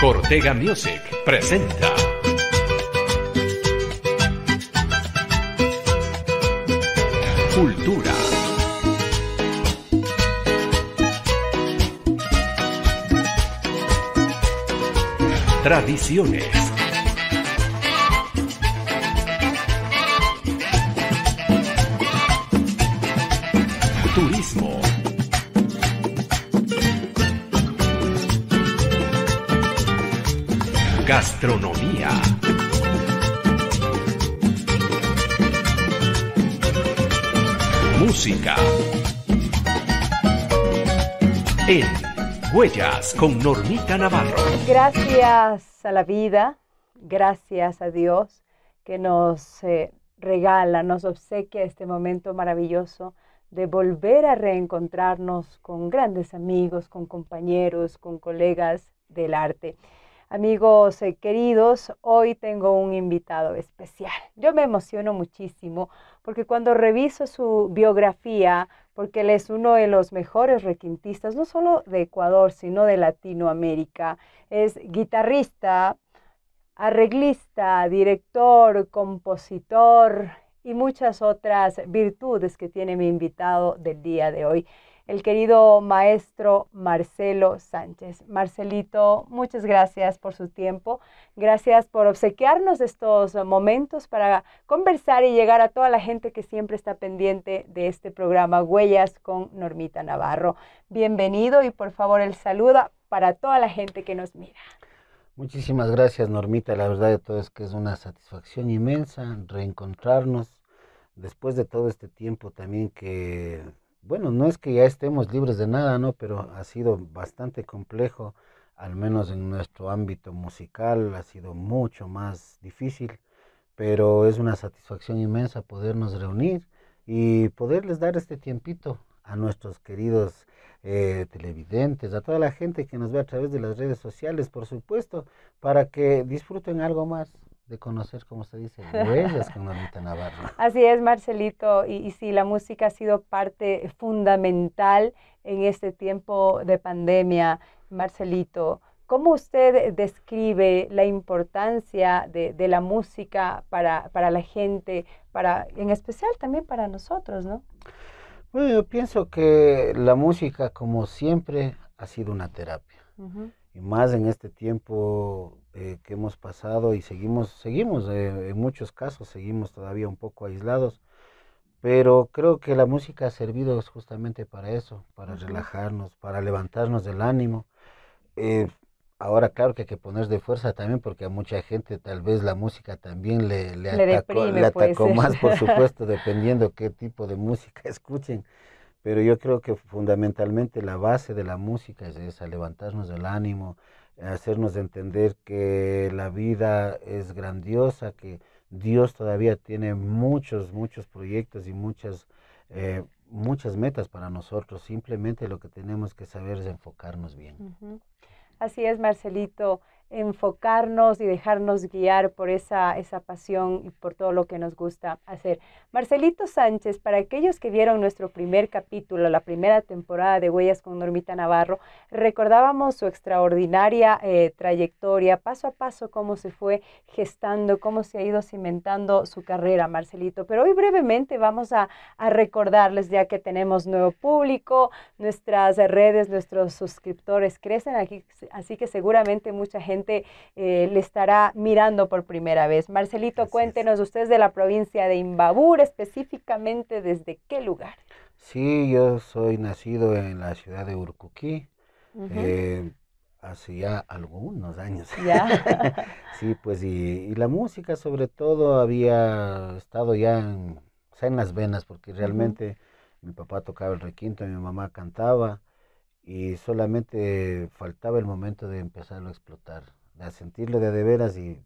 Cortega Music presenta. Cultura. Tradiciones. Astronomía, Música. En Huellas con Normita Navarro. Gracias a la vida, gracias a Dios que nos eh, regala, nos obsequia este momento maravilloso de volver a reencontrarnos con grandes amigos, con compañeros, con colegas del arte. Amigos eh, queridos, hoy tengo un invitado especial. Yo me emociono muchísimo porque cuando reviso su biografía, porque él es uno de los mejores requintistas, no solo de Ecuador, sino de Latinoamérica, es guitarrista, arreglista, director, compositor y muchas otras virtudes que tiene mi invitado del día de hoy el querido maestro Marcelo Sánchez. Marcelito, muchas gracias por su tiempo. Gracias por obsequiarnos estos momentos para conversar y llegar a toda la gente que siempre está pendiente de este programa Huellas con Normita Navarro. Bienvenido y por favor el saluda para toda la gente que nos mira. Muchísimas gracias Normita, la verdad de todo es que es una satisfacción inmensa reencontrarnos después de todo este tiempo también que bueno, no es que ya estemos libres de nada, ¿no? Pero ha sido bastante complejo, al menos en nuestro ámbito musical, ha sido mucho más difícil, pero es una satisfacción inmensa podernos reunir y poderles dar este tiempito a nuestros queridos eh, televidentes, a toda la gente que nos ve a través de las redes sociales, por supuesto, para que disfruten algo más, de conocer, como se dice, huellas con Normita Navarro. Así es, Marcelito, y, si sí, la música ha sido parte fundamental en este tiempo de pandemia. Marcelito, ¿cómo usted describe la importancia de, la música para, para, la gente, para, en especial también para nosotros, no? Bueno, yo pienso que la música, como siempre, ha sido una terapia. Y más en este tiempo eh, que hemos pasado y seguimos, seguimos, eh, en muchos casos seguimos todavía un poco aislados, pero creo que la música ha servido justamente para eso, para relajarnos, para levantarnos del ánimo. Eh, ahora claro que hay que poner de fuerza también porque a mucha gente tal vez la música también le, le, le atacó pues. más, por supuesto, dependiendo qué tipo de música escuchen. Pero yo creo que fundamentalmente la base de la música es esa, levantarnos del ánimo, hacernos entender que la vida es grandiosa, que Dios todavía tiene muchos, muchos proyectos y muchas, eh, muchas metas para nosotros. Simplemente lo que tenemos que saber es enfocarnos bien. Así es, Marcelito enfocarnos y dejarnos guiar por esa, esa pasión y por todo lo que nos gusta hacer. Marcelito Sánchez, para aquellos que vieron nuestro primer capítulo, la primera temporada de Huellas con Normita Navarro, recordábamos su extraordinaria eh, trayectoria, paso a paso, cómo se fue gestando, cómo se ha ido cimentando su carrera, Marcelito. Pero hoy brevemente vamos a, a recordarles, ya que tenemos nuevo público, nuestras redes, nuestros suscriptores crecen aquí, así que seguramente mucha gente eh, le estará mirando por primera vez. Marcelito, cuéntenos, usted de la provincia de Imbabur, específicamente desde qué lugar. Sí, yo soy nacido en la ciudad de Urcuquí. Eh, hace ya algunos años. ¿Ya? sí, pues y, la música sobre todo había estado ya en, las venas, porque realmente mi papá tocaba el requinto, mi mamá cantaba, y solamente faltaba el momento de empezarlo a explotar, de sentirlo de de veras y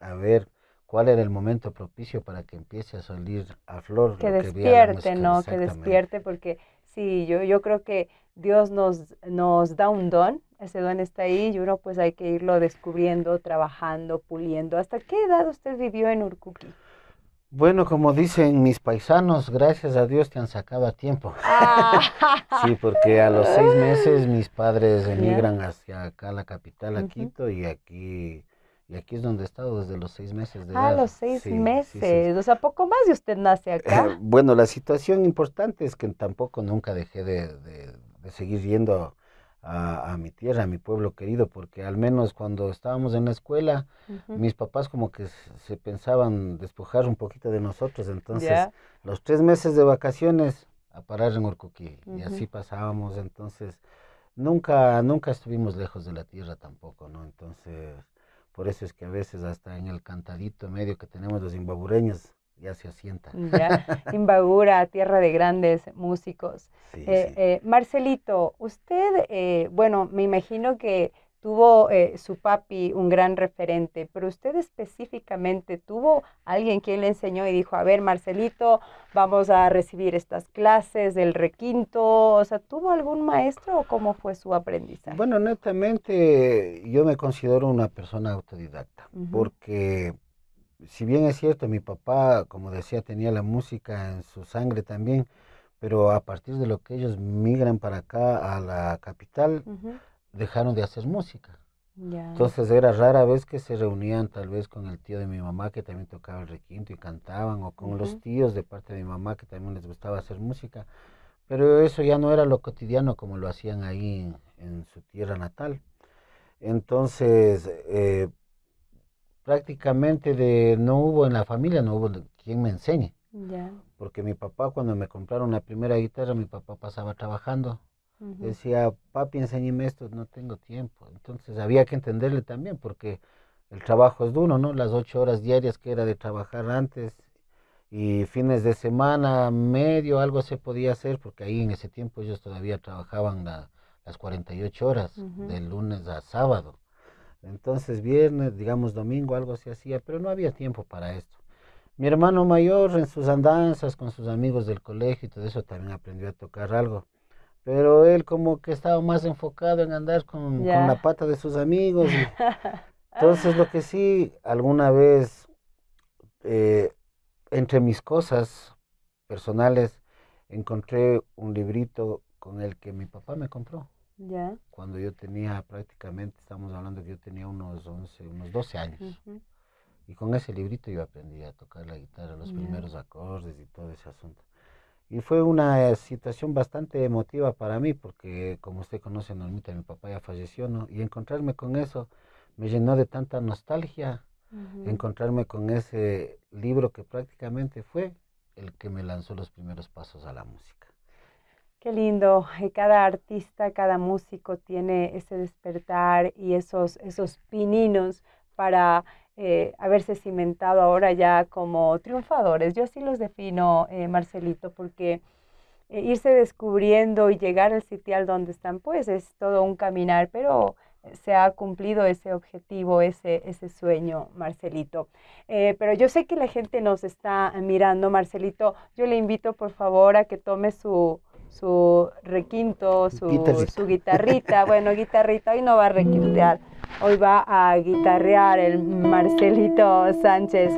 a ver cuál era el momento propicio para que empiece a salir a flor. Que despierte, ¿no? Que despierte, porque sí, yo, yo creo que Dios nos, nos da un don, ese don está ahí y uno pues hay que irlo descubriendo, trabajando, puliendo. ¿Hasta qué edad usted vivió en Urcuqui? Bueno, como dicen mis paisanos, gracias a Dios te han sacado a tiempo. Ah. sí, porque a los seis meses mis padres emigran hacia acá, la capital, a Quito, y aquí y aquí es donde he estado desde los seis meses de ah, los seis meses. O sea, poco más de usted nace eh, acá. bueno, la situación importante es que tampoco nunca dejé de, de, de seguir yendo a, mi tierra, a mi pueblo querido, porque al menos cuando estábamos en la escuela, mis papás como que se pensaban despojar un poquito de nosotros, entonces los tres meses de vacaciones a parar en Orcoquí, y así pasábamos, entonces nunca, nunca estuvimos lejos de la tierra tampoco, ¿no? Entonces, por eso es que a veces hasta en el cantadito medio que tenemos los imbabureños, ya se asienta. Ya, Imbagura, tierra de grandes músicos. Eh, eh, Marcelito, usted, eh, bueno, me imagino que tuvo su papi un gran referente, pero usted específicamente tuvo alguien quien le enseñó y dijo, a ver, Marcelito, vamos a recibir estas clases del requinto, o sea, ¿tuvo algún maestro o cómo fue su aprendizaje? Bueno, netamente yo me considero una persona autodidacta, porque si bien es cierto, mi papá, como decía, tenía la música en su sangre también, pero a partir de lo que ellos migran para acá, a la capital, dejaron de hacer música. Entonces era rara vez que se reunían tal vez con el tío de mi mamá que también tocaba el requinto y cantaban, o con los tíos de parte de mi mamá que también les gustaba hacer música, pero eso ya no era lo cotidiano como lo hacían ahí en, su tierra natal. Entonces, eh, prácticamente de, no hubo en la familia, no hubo quien me enseñe. Porque mi papá, cuando me compraron la primera guitarra, mi papá pasaba trabajando. Decía, papi, enséñeme esto, no tengo tiempo. Entonces había que entenderle también, porque el trabajo es duro, ¿no? Las ocho horas diarias que era de trabajar antes y fines de semana, medio, algo se podía hacer, porque ahí en ese tiempo ellos todavía trabajaban las 48 horas, ocho de lunes a sábado. Entonces viernes, digamos domingo, algo se hacía, pero no había tiempo para esto. Mi hermano mayor en sus andanzas con sus amigos del colegio y todo eso también aprendió a tocar algo. Pero él como que estaba más enfocado en andar con, la pata de sus amigos. Entonces lo que sí, alguna vez, eh, entre mis cosas personales, encontré un librito con el que mi papá me compró. Cuando yo tenía prácticamente, estamos hablando que yo tenía unos 11, unos 12 años. Y con ese librito yo aprendí a tocar la guitarra, los primeros acordes y todo ese asunto. Y fue una eh, situación bastante emotiva para mí, porque como usted conoce, Normita, mi papá ya falleció, ¿no? Y encontrarme con eso me llenó de tanta nostalgia, encontrarme con ese libro que prácticamente fue el que me lanzó los primeros pasos a la música. Qué lindo, eh, cada artista, cada músico tiene ese despertar y esos, esos pininos para eh, haberse cimentado ahora ya como triunfadores. Yo así los defino, eh, Marcelito, porque irse descubriendo y llegar al sitial donde están, pues es todo un caminar, pero se ha cumplido ese objetivo, ese, ese sueño, Marcelito. pero yo sé que la gente nos está mirando, Marcelito. Yo le invito, por favor, a que tome su, su requinto, su, guitarrita. su guitarrita. bueno, guitarrita, hoy no va a requintear, hoy va a guitarrear el Marcelito Sánchez.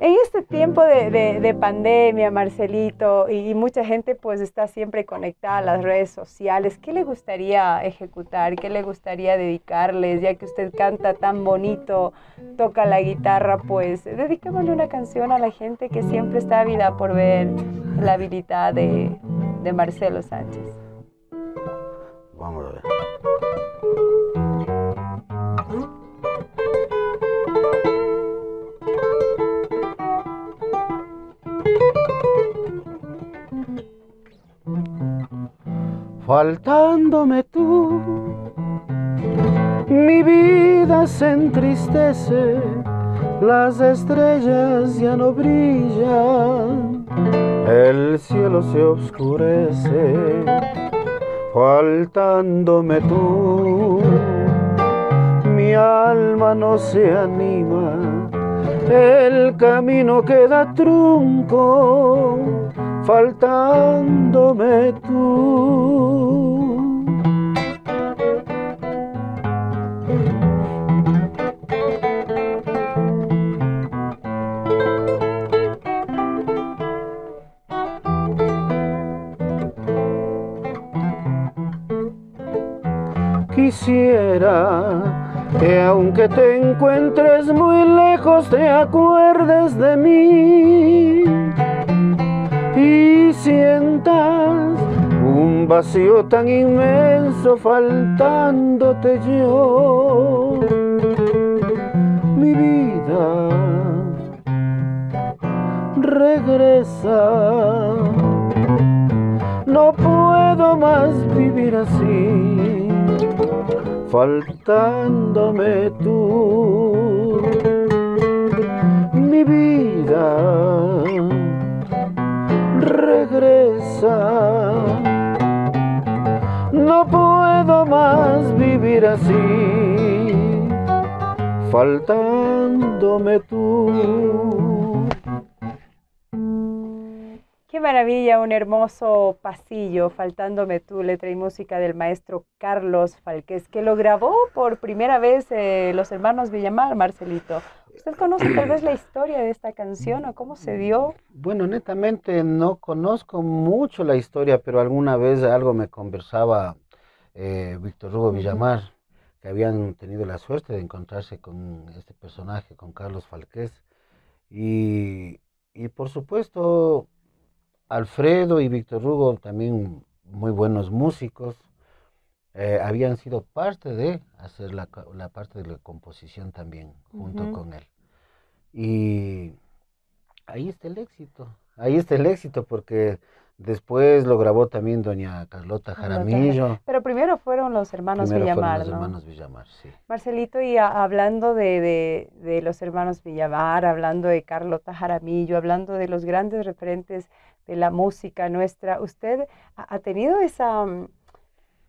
En este tiempo de, pandemia, Marcelito, y, mucha gente pues está siempre conectada a las redes sociales, ¿qué le gustaría ejecutar? ¿Qué le gustaría dedicarles? Ya que usted canta tan bonito, toca la guitarra, pues dedicémosle una canción a la gente que siempre está ávida por ver la habilidad de, Marcelo Sánchez. faltándome tú. Mi vida se entristece, las estrellas ya no brillan, el cielo se oscurece, faltándome tú. Mi alma no se anima, el camino queda trunco faltándome tú. Quisiera que aunque te encuentres muy lejos te acuerdes de mí si sientas un vacío tan inmenso faltándote yo, mi vida regresa. No puedo más vivir así, faltándome tú, mi vida regresa. No puedo más vivir así, faltándome tú. maravilla un hermoso pasillo, faltándome tú, letra y música del maestro Carlos Falquez, que lo grabó por primera vez eh, los hermanos Villamar, Marcelito. ¿Usted conoce tal vez la historia de esta canción o cómo se dio? Bueno, netamente no conozco mucho la historia, pero alguna vez algo me conversaba eh, Víctor Hugo Villamar, que habían tenido la suerte de encontrarse con este personaje, con Carlos Falquez. Y, y por supuesto, Alfredo y Víctor Hugo, también muy buenos músicos, eh, habían sido parte de hacer la, parte de la composición también, junto con él. Y ahí está el éxito, ahí está el éxito, porque Después lo grabó también doña Carlota Jaramillo. Pero primero fueron los hermanos Villamar. los hermanos Villamar, sí. Marcelito, y hablando de, los hermanos Villamar, hablando de Carlota Jaramillo, hablando de los grandes referentes de la música nuestra, ¿usted ha, tenido esa, mm,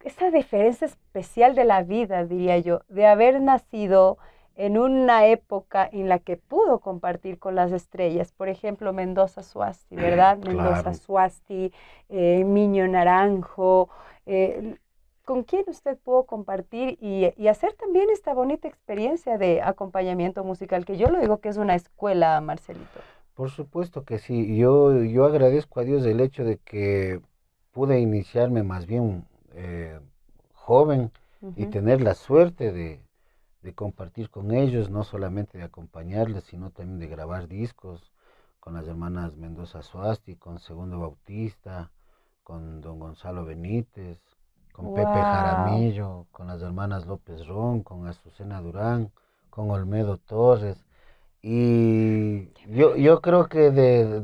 esa diferencia especial de la vida, diría yo, de haber nacido en una época en la que pudo compartir con las estrellas, por ejemplo, Mendoza Suasti, ¿verdad? Mendoza Suasti, eh, Miño Naranjo, eh, con quién usted pudo compartir y, hacer también esta bonita experiencia de acompañamiento musical, que yo lo digo que es una escuela, Marcelito. Por supuesto que sí, yo, yo agradezco a Dios el hecho de que pude iniciarme más bien eh, joven y tener la suerte de, de compartir con ellos, no solamente de acompañarles, sino también de grabar discos con las hermanas Mendoza Suasti, con Segundo Bautista, con don Gonzalo Benítez, con Pepe Jaramillo, con las hermanas López Ron, con Azucena Durán, con Olmedo Torres. Y yo, yo creo que de,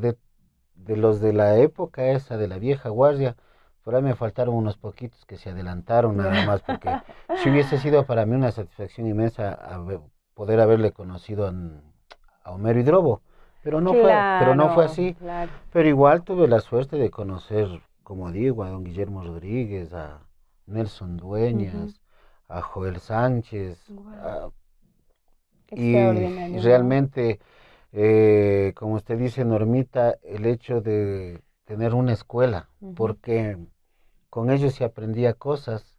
de los de la época esa, de la vieja guardia, por ahí me faltaron unos poquitos que se adelantaron nada más, porque si hubiese sido para mí una satisfacción inmensa poder haberle conocido a, Homero Hidrobo. Pero no, fue, pero no fue así. Pero igual tuve la suerte de conocer, como digo, a don Guillermo Rodríguez, a Nelson Dueñas, a Joel Sánchez. y, realmente, eh, como usted dice, Normita, el hecho de tener una escuela, porque con ellos se aprendía cosas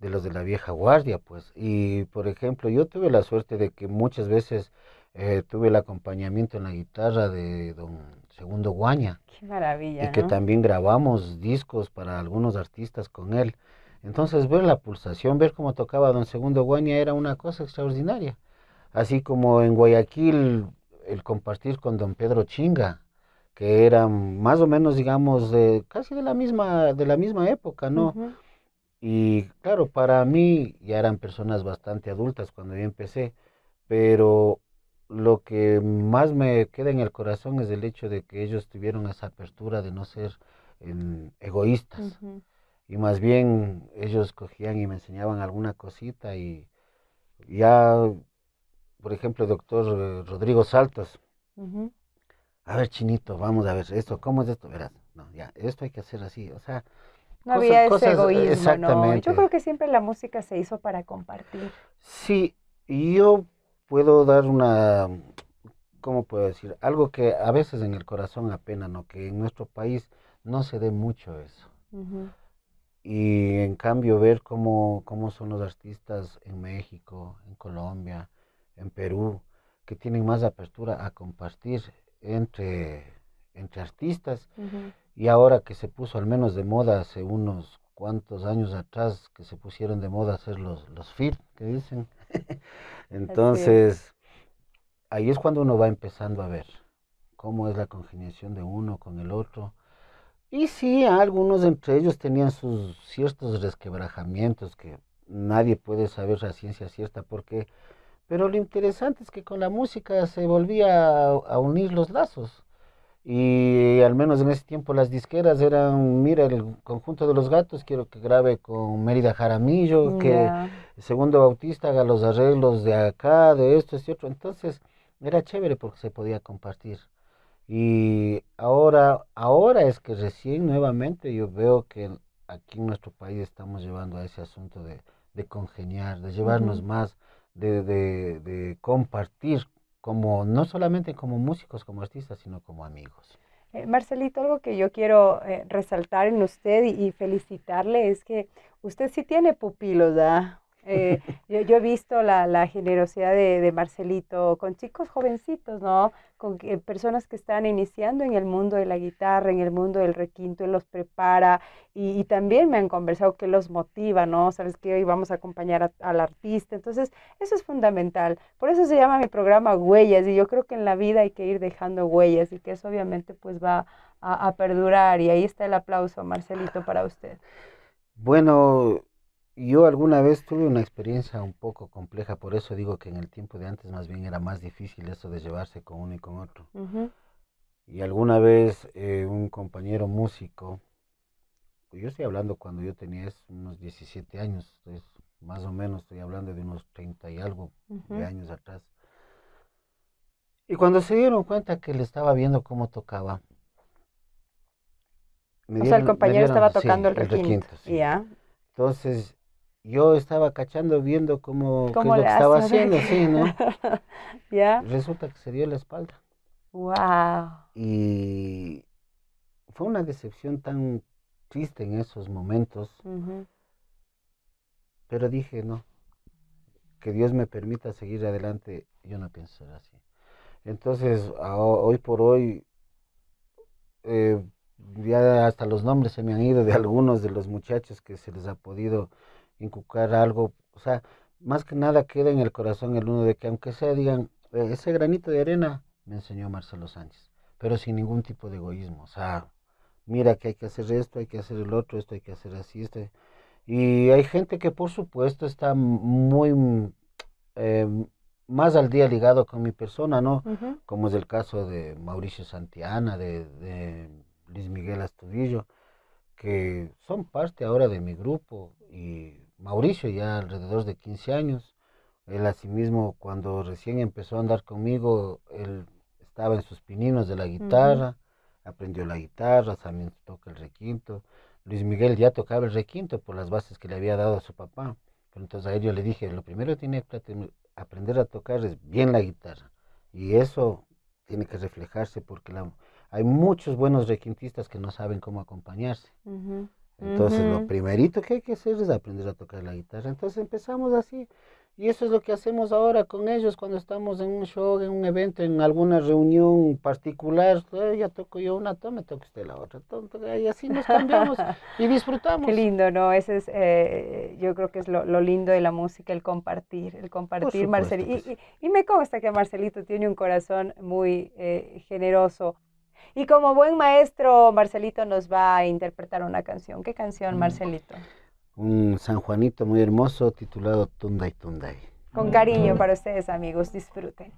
de los de la vieja guardia, pues. Y, por ejemplo, yo tuve la suerte de que muchas veces eh, tuve el acompañamiento en la guitarra de don Segundo Guaña. Qué maravilla. Y que también grabamos discos para algunos artistas con él. Entonces, ver la pulsación, ver cómo tocaba don Segundo Guaña era una cosa extraordinaria. Así como en Guayaquil, el compartir con don Pedro Chinga, que eran más o menos, digamos, de, casi de la misma, de la misma época, ¿no? Y claro, para mí ya eran personas bastante adultas cuando yo empecé, pero lo que más me queda en el corazón es el hecho de que ellos tuvieron esa apertura de no ser em, egoístas. Y más bien ellos cogían y me enseñaban alguna cosita y ya, por ejemplo, doctor eh, Rodrigo saltas uh a ver, chinito, vamos a ver esto, ¿cómo es esto? Verás, no, ya, esto hay que hacer así, o sea. No había ese eh, egoísmo, ¿no? Yo creo que siempre la música se hizo para compartir. Sí, y yo puedo dar una, ¿cómo puedo decir? Algo que a veces en el corazón apenas, ¿no? Que en nuestro país no se dé mucho eso. Y en cambio ver cómo, cómo son los artistas en México, en Colombia, en Perú, que tienen más apertura a compartir entre, entre artistas. Y ahora que se puso al menos de moda hace unos cuantos años atrás, que se pusieron de moda hacer los, los fit, que dicen. Entonces, ahí es cuando uno va empezando a ver cómo es la congeniación de uno con el otro. Y sí, algunos entre ellos tenían sus ciertos resquebrajamientos que nadie puede saber la ciencia cierta porque pero lo interesante es que con la música se volvía a, unir los lazos. Y al menos en ese tiempo las disqueras eran, mira, el conjunto de los gatos, quiero que grabe con Mérida Jaramillo, mm, que Segundo Bautista haga los arreglos de acá, de esto, de este otro. Entonces era chévere porque se podía compartir. Y ahora, ahora es que recién nuevamente yo veo que aquí en nuestro país estamos llevando a ese asunto de, congeniar, de llevarnos más, de, de, compartir como no solamente como músicos, como artistas, sino como amigos. Eh, Marcelito, algo que yo quiero eh, resaltar en usted y, felicitarle es que usted sí tiene pupilos, ¿verdad? Eh, yo, he visto la, generosidad de, Marcelito con chicos jovencitos, ¿no? Con personas que están iniciando en el mundo de la guitarra, en el mundo del requinto, él los prepara y, también me han conversado que los motiva, ¿no? Sabes que hoy vamos a acompañar al artista, entonces eso es fundamental. Por eso se llama mi programa Huellas y yo creo que en la vida hay que ir dejando huellas y que eso obviamente pues va a perdurar y ahí está el aplauso, Marcelito, para usted. Bueno, yo alguna vez tuve una experiencia un poco compleja, por eso digo que en el tiempo de antes más bien era más difícil eso de llevarse con uno y con otro. Y alguna vez eh, un compañero músico, pues yo estoy hablando cuando yo tenía unos 17 años, más o menos estoy hablando de unos 30 y algo de años atrás. Y cuando se dieron cuenta que le estaba viendo cómo tocaba. o sea, el compañero estaba tocando el requinto. El requinto sí. Entonces, yo estaba cachando, viendo cómo, lo estaba haciendo, sí, ¿no? ¿Ya? Resulta que se dio la espalda. ¡Wow! Y fue una decepción tan triste en esos momentos. Pero dije, no, que Dios me permita seguir adelante, yo no pienso ser así. Entonces, hoy por hoy, eh, ya hasta los nombres se me han ido de algunos de los muchachos que se les ha podido inculcar algo, o sea, más que nada queda en el corazón el uno de que aunque sea, digan, eh, ese granito de arena me enseñó Marcelo Sánchez, pero sin ningún tipo de egoísmo, o sea, mira que hay que hacer esto, hay que hacer el otro, esto hay que hacer así, esto. Y hay gente que por supuesto está muy eh, más al día ligado con mi persona, ¿no? Como es el caso de Mauricio Santiana, de, de Luis Miguel Astudillo, que son parte ahora de mi grupo y Mauricio ya alrededor de 15 años. Él asimismo cuando recién empezó a andar conmigo, él estaba en sus pininos de la guitarra, aprendió la guitarra, también toca el requinto. Luis Miguel ya tocaba el requinto por las bases que le había dado a su papá. entonces a él yo le dije, lo primero que tiene que aprender a tocar es bien la guitarra. Y eso tiene que reflejarse porque hay muchos buenos requintistas que no saben cómo acompañarse. Entonces lo primerito que hay que hacer es aprender a tocar la guitarra. Entonces empezamos así. Y eso es lo que hacemos ahora con ellos cuando estamos en un show, en un evento, en alguna reunión particular. Eh, ya toco yo una, toma, toca usted la otra. y así nos cambiamos y disfrutamos. Qué lindo, ¿no? Ese es, eh, yo creo que es lo, lindo de la música, el compartir, el compartir, Marcelito. Y, me consta que Marcelito tiene un corazón muy eh, generoso. Y como buen maestro, Marcelito nos va a interpretar una canción. ¿Qué canción, mm. Marcelito? Un San Juanito muy hermoso titulado Tunday Tunday. Con cariño para ustedes, amigos. Disfruten.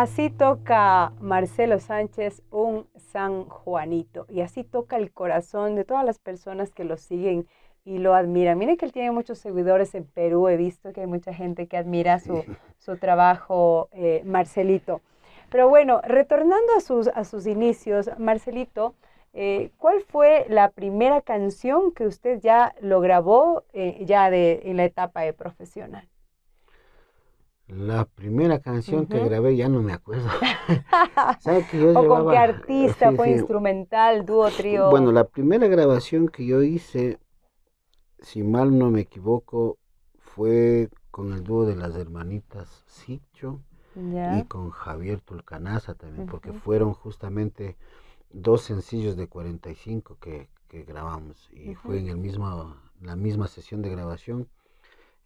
Así toca Marcelo Sánchez un San Juanito y así toca el corazón de todas las personas que lo siguen y lo admiran. Miren que él tiene muchos seguidores en Perú, he visto que hay mucha gente que admira su, trabajo, eh, Marcelito. Pero bueno, retornando a sus, a sus inicios, Marcelito, eh, ¿cuál fue la primera canción que usted ya lo grabó eh, ya de, en la etapa de profesional? La primera canción que grabé ya no me acuerdo. yo ¿O con qué artista? ¿Fue instrumental, dúo, trío? Bueno, la primera grabación que yo hice, si mal no me equivoco, fue con el dúo de las hermanitas Sicho y con Javier Tulcanaza también, porque fueron justamente dos sencillos de 45 que, que grabamos y fue en el mismo, la misma sesión de grabación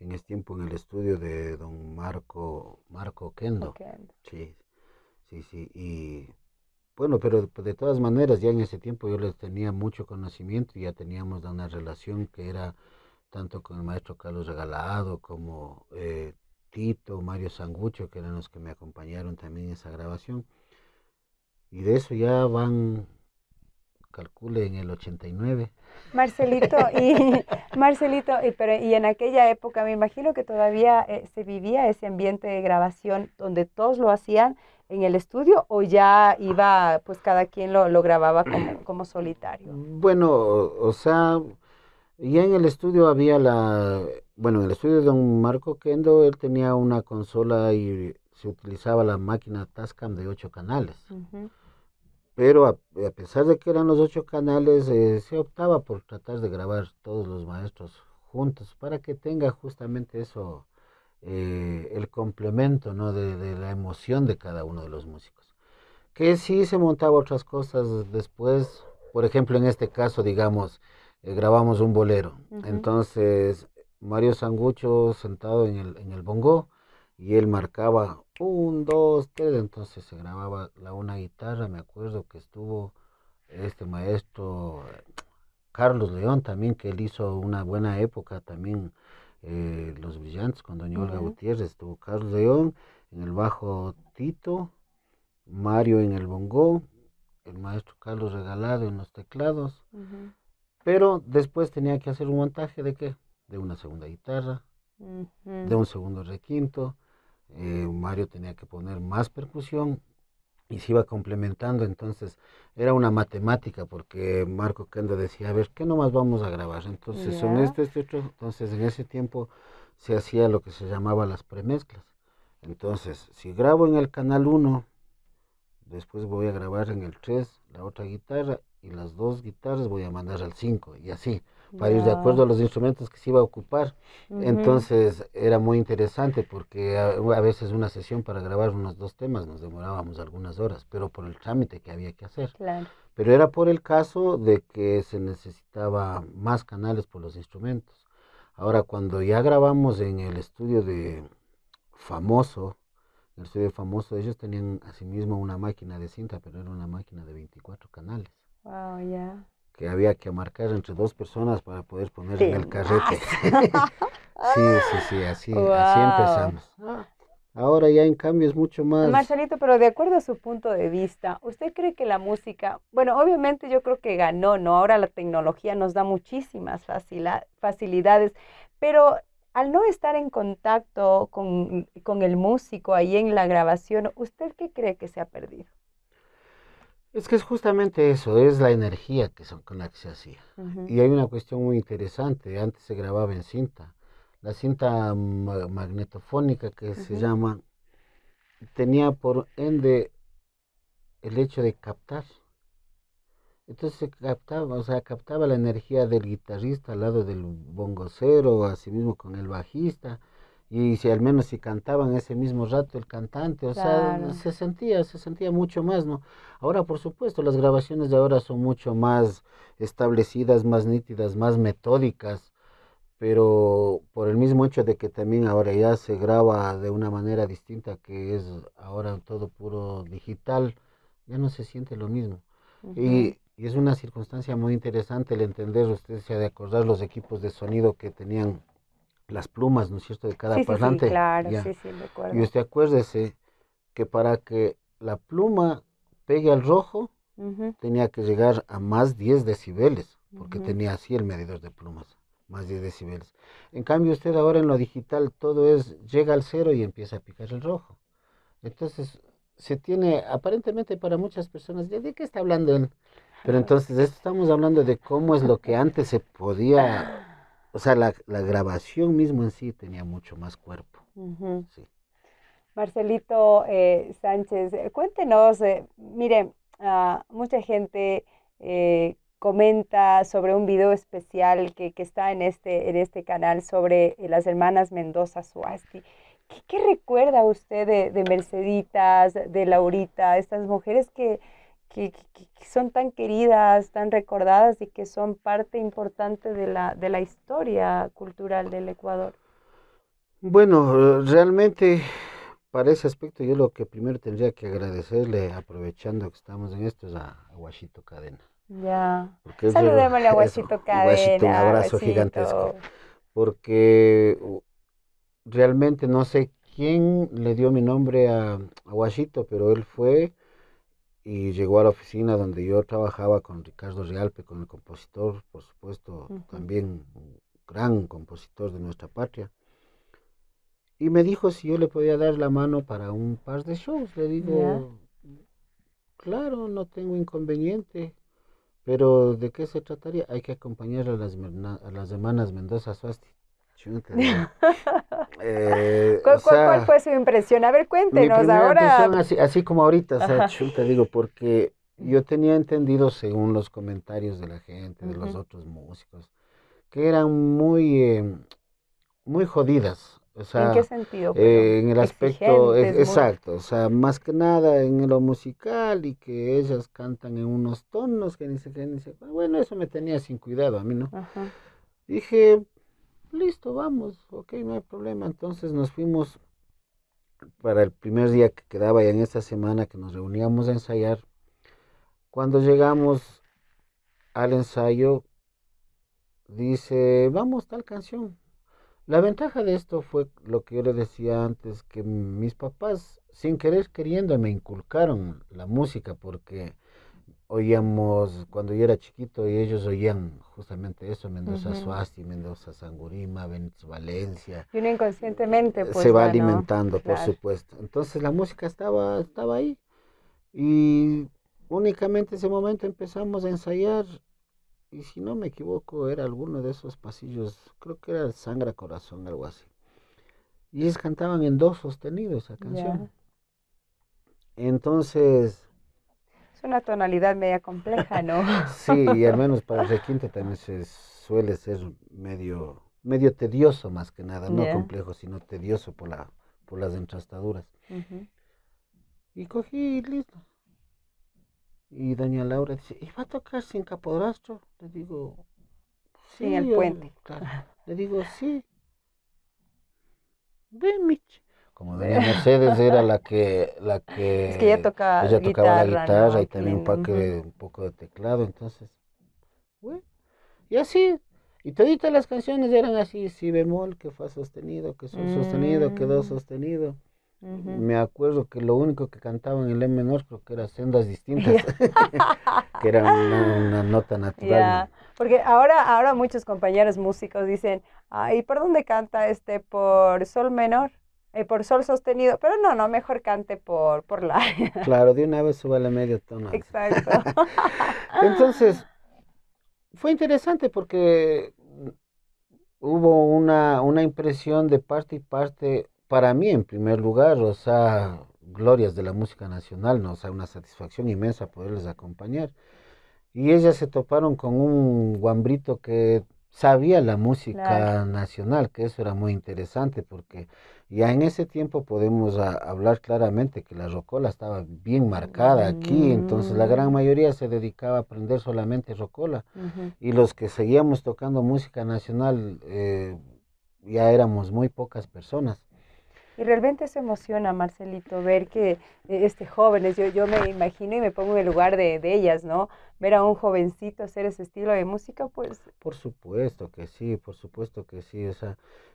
en ese tiempo en el estudio de don Marco, Marco Kendo. Sí, sí, sí. Y bueno, pero de todas maneras, ya en ese tiempo yo les tenía mucho conocimiento y ya teníamos una relación que era tanto con el maestro Carlos Regalado como eh, Tito, Mario Sangucho, que eran los que me acompañaron también en esa grabación. Y de eso ya van calcule en el 89. Marcelito, y Marcelito, y, pero, y en aquella época me imagino que todavía eh, se vivía ese ambiente de grabación donde todos lo hacían en el estudio o ya iba, pues cada quien lo, lo grababa como, solitario. Bueno, o, sea, ya en el estudio había la, bueno, en el estudio de don Marco Kendo, él tenía una consola y se utilizaba la máquina Tascam de ocho canales pero a, pesar de que eran los ocho canales, eh, se optaba por tratar de grabar todos los maestros juntos para que tenga justamente eso, eh, el complemento ¿no? De, la emoción de cada uno de los músicos. Que sí se montaba otras cosas después, por ejemplo, en este caso, digamos, eh, grabamos un bolero. Entonces, Mario Sangucho sentado en el, en el bongo, y él marcaba un, dos, tres, entonces se grababa la una guitarra, me acuerdo que estuvo este maestro eh, Carlos León también, que él hizo una buena época también, eh, Los Brillantes con Doña Olga Gutiérrez, estuvo Carlos León en el bajo Tito, Mario en el bongo, el maestro Carlos Regalado en los teclados, pero después tenía que hacer un montaje de qué? De una segunda guitarra, de un segundo requinto, eh, Mario tenía que poner más percusión y se iba complementando, entonces era una matemática porque Marco Kendo decía, a ver, ¿qué nomás vamos a grabar? Entonces son este, este otro, entonces en ese tiempo se hacía lo que se llamaba las premezclas. Entonces, si grabo en el canal 1, después voy a grabar en el 3 la otra guitarra y las dos guitarras voy a mandar al 5 y así, para ir de acuerdo a los instrumentos que se iba a ocupar. Entonces era muy interesante porque eh, a, veces una sesión para grabar unos dos temas nos demorábamos algunas horas, pero por el trámite que había que hacer. Pero era por el caso de que se necesitaba más canales por los instrumentos. Ahora, cuando ya grabamos en el estudio de famoso, el estudio famoso, ellos tenían asimismo una máquina de cinta, pero era una máquina de 24 canales. Wow, ya. Que había que marcar entre dos personas para poder poner en el carrete. sí, sí, sí, así, así empezamos. Ahora ya en cambio es mucho más. Marcelito, pero de acuerdo a su punto de vista, ¿usted cree que la música, bueno, obviamente yo creo que ganó, ¿no? Ahora la tecnología nos da muchísimas facilidades, pero al no estar en contacto con, el músico ahí en la grabación, ¿usted qué cree que se ha perdido? Es que es justamente eso, es la energía que son, con la que se hacía. Y hay una cuestión muy interesante, antes se grababa en cinta, la cinta magnetofónica que se llama, tenía por ende el hecho de captar. Entonces captaba, o sea, captaba la energía del guitarrista al lado del bongocero, así mismo con el bajista, y si al menos si cantaban ese mismo rato el cantante, o sea, se sentía, se sentía mucho más, ¿no? Ahora, por supuesto, las grabaciones de ahora son mucho más establecidas, más nítidas, más metódicas, pero por el mismo hecho de que también ahora ya se graba de una manera distinta, que es ahora todo puro digital, ya no se siente lo mismo. Y y es una circunstancia muy interesante el entender, usted se ha de acordar los equipos de sonido que tenían las plumas, ¿no es cierto?, de cada parlante. Sí, sí, claro, sí, sí, me acuerdo. Y usted acuérdese que para que la pluma pegue al rojo, tenía que llegar a más 10 decibeles, porque tenía así el medidor de plumas, más 10 decibeles. En cambio, usted ahora en lo digital todo es, llega al cero y empieza a picar el rojo. Entonces, se tiene, aparentemente para muchas personas, ¿de qué está hablando él? En... Pero entonces, estamos hablando de cómo es lo que antes se podía, o sea, la, grabación mismo en sí tenía mucho más cuerpo. Marcelito eh, Sánchez, eh, cuéntenos, eh, mire, ah, mucha gente comenta sobre un video especial que, está en este, en este canal sobre las hermanas Mendoza Suasti. ¿Qué, recuerda usted de, de Merceditas, de Laurita, estas mujeres que que, son tan queridas, tan recordadas y que son parte importante de la, de la historia cultural del Ecuador? Bueno, realmente para ese aspecto yo lo que primero tendría que agradecerle, aprovechando que estamos en esto, es a, a Cadena. Ya. Saludémosle a Guachito Cadena. un abrazo gigantesco. Porque realmente no sé quién le dio mi nombre a, a pero él fue y llegó a la oficina donde yo trabajaba con Ricardo Realpe, con el compositor, por supuesto, también un gran compositor de nuestra patria. Y me dijo si yo le podía dar la mano para un par de shows. Le digo, claro, no tengo inconveniente, pero ¿de qué se trataría? Hay que acompañar a las, a las hermanas Mendoza Suasti. Eh, ¿Cuál, fue su impresión? A ver, cuéntenos mi ahora. Así, así, como ahorita, Sachu, te digo, porque yo tenía entendido según los comentarios de la gente, de los otros músicos, que eran muy, em, muy jodidas. O sea, ¿En qué sentido? Eh, en el aspecto, e, exacto, o sea, más que nada en lo musical y que ellas cantan en unos tonos que ni se, que ni bueno, eso me tenía sin cuidado a mí, ¿no? Dije, listo, vamos, ok, no hay problema. Entonces nos fuimos para el primer día que quedaba ya en esta semana que nos reuníamos a ensayar. Cuando llegamos al ensayo, dice, vamos, tal canción. La ventaja de esto fue lo que yo le decía antes, que mis papás, sin querer queriendo, me inculcaron la música, porque oíamos cuando yo era chiquito y ellos oían justamente eso, Mendoza uh Mendoza Sangurima, Valencia. Y uno inconscientemente eh, pues, se va alimentando, por supuesto. Entonces la música estaba, estaba ahí y únicamente ese momento empezamos a ensayar y si no me equivoco era alguno de esos pasillos, creo que era Sangra Corazón, algo así. Y ellos cantaban en dos sostenidos La canción. Entonces una tonalidad media compleja, ¿no? sí, y al menos para el requinto también se suele ser medio, medio tedioso más que nada, no complejo, sino tedioso por, la, por las entrastaduras. Y cogí y listo. Y doña Laura dice, ¿y va a tocar sin capodrastro? Le digo, sí. En el puente. Le digo, sí. Ven, Michi como María Mercedes era la que la que, es que ella pues tocaba, la guitarra y también un, un poco de teclado entonces y así y todas las canciones eran así si bemol que fa sostenido que sol sostenido que do mm. sostenido Me acuerdo que lo único que cantaban en el e menor creo que eran sendas distintas, que era una, nota natural. Porque ahora, ahora muchos compañeros músicos dicen, ¿y ¿por dónde canta este? Por sol menor. Eh, por sol sostenido, pero no, no, mejor cante por, por la. claro, de una vez la medio tono. Exacto. Entonces, fue interesante porque hubo una, una impresión de parte y parte, para mí en primer lugar, o sea, glorias de la música nacional, ¿no? O sea, una satisfacción inmensa poderles acompañar. Y ellas se toparon con un guambrito que sabía la música nacional, que eso era muy interesante porque ya en ese tiempo podemos ah, hablar claramente que la rocola estaba bien marcada aquí, entonces la gran mm. mayoría se dedicaba a aprender solamente rocola. Y los que seguíamos tocando música nacional, eh, ya éramos muy pocas personas. Y realmente eso emociona, Marcelito, ver que eh, este jóvenes, yo, yo me imagino y me pongo en el lugar de, ellas, ¿no? Ver a un jovencito hacer ese estilo de música, pues... Por supuesto que sí, por supuesto que sí, o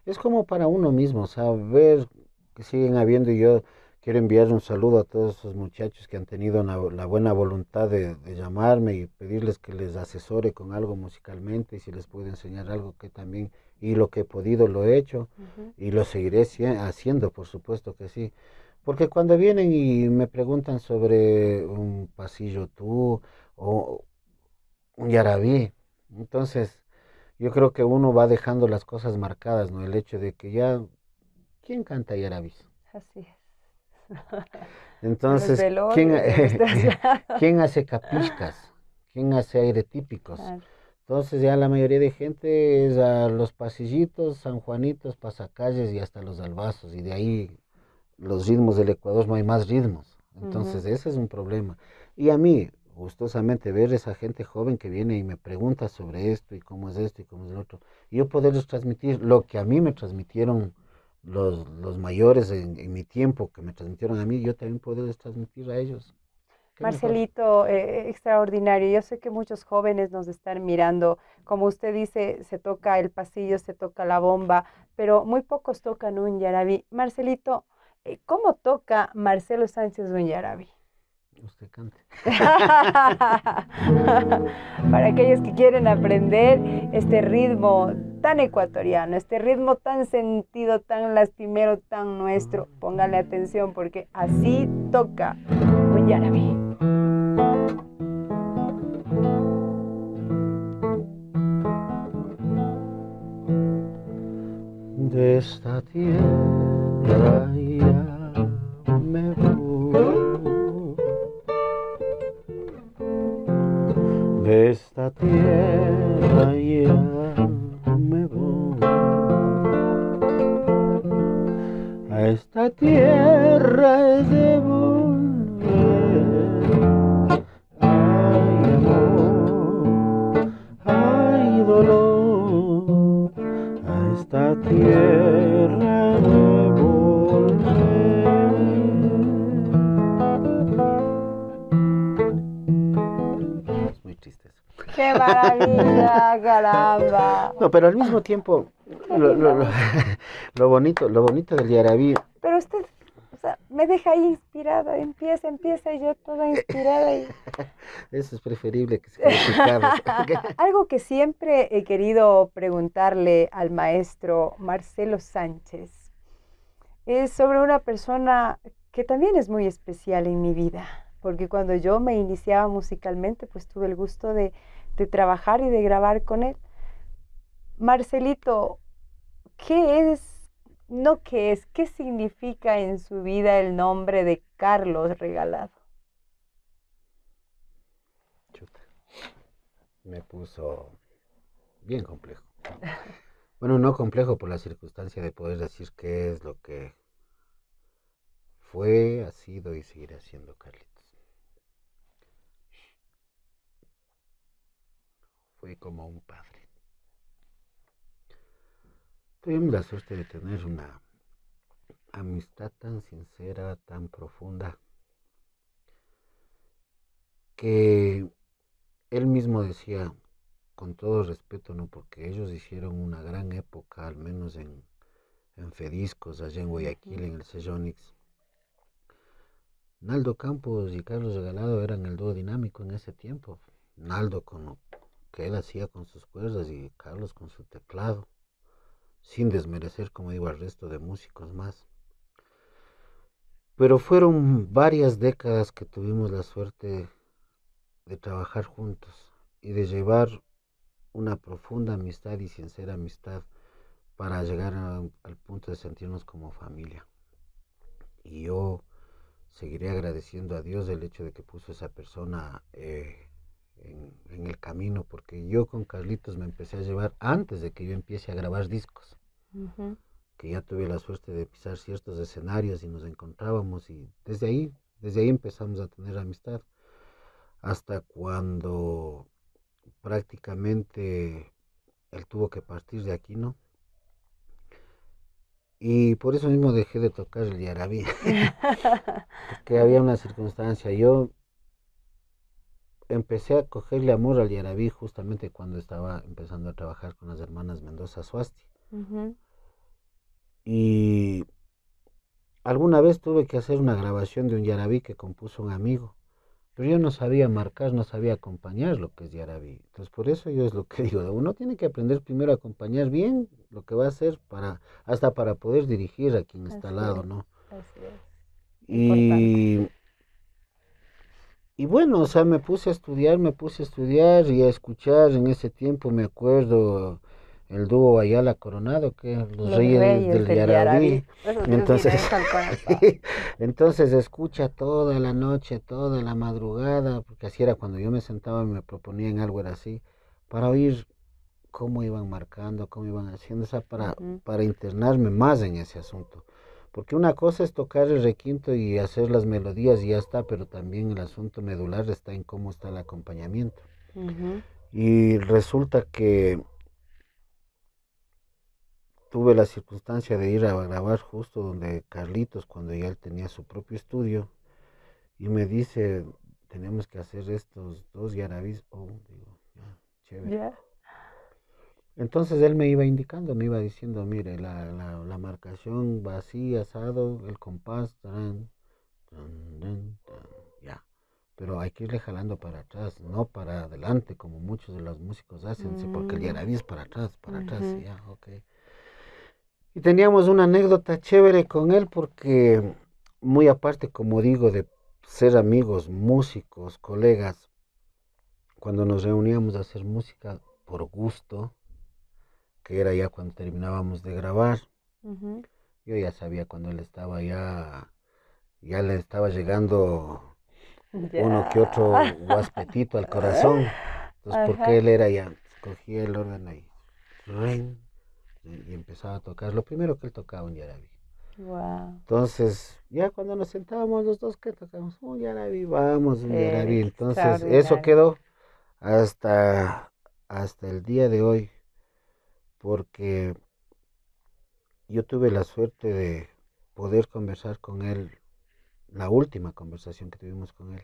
es como para uno mismo, o sea, ver que siguen habiendo y yo quiero enviar un saludo a todos esos muchachos que han tenido la buena voluntad de, de, llamarme y pedirles que les asesore con algo musicalmente y si les puedo enseñar algo que también y lo que he podido lo he hecho y lo seguiré haciendo, por supuesto que sí. Porque cuando vienen y me preguntan sobre un pasillo tú o un yarabí, entonces yo creo que uno va dejando las cosas marcadas, ¿no? El hecho de que ya, ¿quién canta yarabí Así es. Entonces, ¿quién, hace capiscas? ¿Quién hace aire típicos? Entonces ya la mayoría de gente es a los pasillitos, San Juanitos, pasacalles y hasta los albazos. Y de ahí los ritmos del Ecuador no hay más ritmos. Entonces ese es un problema. Y a mí, gustosamente, ver esa gente joven que viene y me pregunta sobre esto y cómo es esto y cómo es lo otro. Y yo poderles transmitir lo que a mí me transmitieron los, mayores en, en mi tiempo, que me transmitieron a mí, yo también poderles transmitir a ellos. Marcelito, eh, eh, extraordinario. Yo sé que muchos jóvenes nos están mirando. Como usted dice, se toca el pasillo, se toca la bomba, pero muy pocos tocan un yarabi. Marcelito, eh, ¿cómo toca Marcelo Sánchez un yarabí Usted cante. Para aquellos que quieren aprender este ritmo tan ecuatoriano, este ritmo tan sentido, tan lastimero, tan nuestro, póngale atención porque así toca. De esta tierra ya me voy. De esta tierra ya me voy. A esta tierra es de tierra de volver. Es muy triste ¡Qué maravilla, caramba! No, pero al mismo tiempo, lo, lo, lo, bonito, lo bonito del Yaraví. Pero usted me deja ahí inspirada, empieza, empieza yo toda inspirada. Eso es preferible que se Algo que siempre he querido preguntarle al maestro Marcelo Sánchez es sobre una persona que también es muy especial en mi vida, porque cuando yo me iniciaba musicalmente, pues tuve el gusto de, de trabajar y de grabar con él. Marcelito, ¿qué es no qué es, qué significa en su vida el nombre de Carlos Regalado. Chuta. Me puso bien complejo. Bueno, no complejo por la circunstancia de poder decir qué es lo que fue, ha sido y seguirá siendo Carlitos. Fue como un padre. Tuvimos la suerte de tener una amistad tan sincera, tan profunda, que él mismo decía, con todo respeto, ¿no? porque ellos hicieron una gran época, al menos en, en Fediscos, allá en Guayaquil, en el Sellonix. Naldo Campos y Carlos Regalado eran el dúo dinámico en ese tiempo. Naldo con que él hacía con sus cuerdas y Carlos con su teclado sin desmerecer, como digo, al resto de músicos más. Pero fueron varias décadas que tuvimos la suerte de trabajar juntos y de llevar una profunda amistad y sincera amistad para llegar al punto de sentirnos como familia. Y yo seguiré agradeciendo a Dios el hecho de que puso esa persona eh, en, el camino, porque yo con Carlitos me empecé a llevar antes de que yo empiece a grabar discos. Que ya tuve la suerte de pisar ciertos escenarios y nos encontrábamos y desde ahí, desde ahí empezamos a tener amistad. Hasta cuando prácticamente él tuvo que partir de aquí, ¿no? Y por eso mismo dejé de tocar el yarabí. porque había una circunstancia. Yo empecé a cogerle amor al yarabí justamente cuando estaba empezando a trabajar con las hermanas Mendoza Suasti. Y alguna vez tuve que hacer una grabación de un yarabí que compuso un amigo, pero yo no sabía marcar, no sabía acompañar lo que es yarabí. Entonces por eso yo es lo que digo, uno tiene que aprender primero a acompañar bien lo que va a hacer para hasta para poder dirigir a quien está al lado, ¿no? Así es. Y y bueno, o sea, me puse a estudiar, me puse a estudiar y a escuchar. En ese tiempo me acuerdo el dúo Ayala Coronado, que los, los reyes, del, Yarabí. Entonces, entonces escucha toda la noche, toda la madrugada, porque así era cuando yo me sentaba y me proponía en algo, era así, para oír cómo iban marcando, cómo iban haciendo, o sea, para, para internarme más en ese asunto. Porque una cosa es tocar el requinto y hacer las melodías y ya está, pero también el asunto medular está en cómo está el acompañamiento. Y resulta que tuve la circunstancia de ir a grabar justo donde Carlitos, cuando ya él tenía su propio estudio, y me dice, tenemos que hacer estos dos yarabis. Oh, digo, chévere. Entonces él me iba indicando, me iba diciendo, mire, la, marcación va asado, el compás, tan, tan, ya. Pero hay que irle jalando para atrás, no para adelante, como muchos de los músicos hacen, porque el mm. yarabí es para atrás, para atrás, ya, ok. Y teníamos una anécdota chévere con él porque, muy aparte, como digo, de ser amigos, músicos, colegas, cuando nos reuníamos a hacer música por gusto, era ya cuando terminábamos de grabar. Yo ya sabía cuando él estaba ya, ya le estaba llegando uno que otro guaspetito al corazón. Entonces, porque él era ya, cogía el órgano y, y empezaba a tocar. Lo primero que él tocaba un yarabi. Wow. Entonces, ya cuando nos sentábamos los dos que tocamos un yarabi, vamos, un yarabi. Entonces, eso quedó hasta, hasta el día de hoy porque yo tuve la suerte de poder conversar con él, la última conversación que tuvimos con él.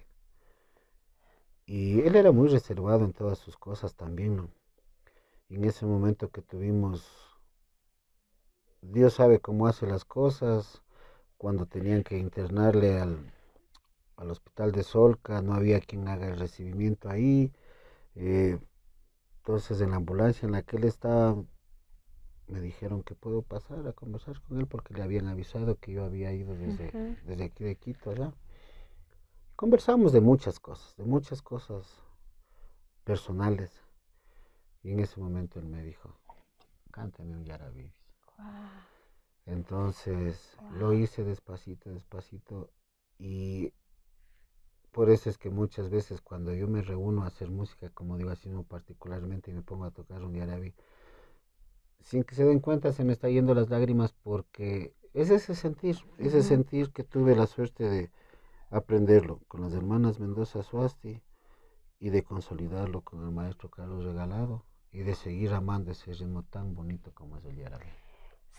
Y él era muy reservado en todas sus cosas también, ¿no? en ese momento que tuvimos, Dios sabe cómo hace las cosas, cuando tenían que internarle al, hospital de Solca, no había quien haga el recibimiento ahí. Eh, entonces en la ambulancia en la que él estaba me dijeron que puedo pasar a conversar con él porque le habían avisado que yo había ido desde, desde aquí de Quito allá. Conversamos de muchas cosas, de muchas cosas personales. Y en ese momento él me dijo, cántame un yaraví Entonces lo hice despacito, despacito. Y por eso es que muchas veces cuando yo me reúno a hacer música, como digo así, no particularmente, y me pongo a tocar un yaraví sin que se den cuenta, se me está yendo las lágrimas porque es ese sentir, ese sentir que tuve la suerte de aprenderlo con las hermanas Mendoza Suasti y de consolidarlo con el maestro Carlos Regalado y de seguir amando ese ritmo tan bonito como es el yarabe.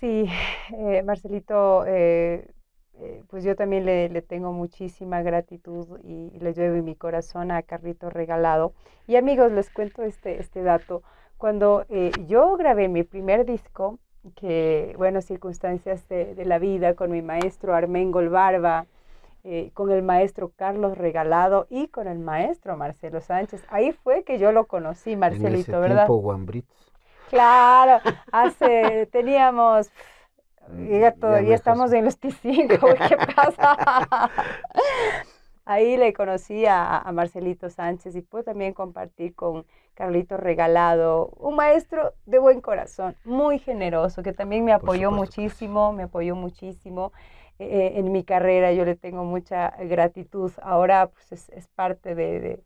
Sí, eh, Marcelito, eh, eh, pues yo también le, tengo muchísima gratitud y, le llevo en mi corazón a Carlito Regalado. Y amigos, les cuento este, este dato. Cuando eh, yo grabé mi primer disco, que, bueno, circunstancias de, la vida, con mi maestro Armengol Barba, eh, con el maestro Carlos Regalado y con el maestro Marcelo Sánchez. Ahí fue que yo lo conocí, Marcelito, ¿verdad? Tiempo, Juan Brits. Claro, hace, teníamos, mm, ya todavía estamos en los T5, ¿qué pasa? Ahí le conocí a, Marcelito Sánchez y pude también compartir con Carlito Regalado, un maestro de buen corazón, muy generoso, que también me apoyó muchísimo, me apoyó muchísimo. Eh, en mi carrera yo le tengo mucha gratitud. Ahora pues, es, parte de,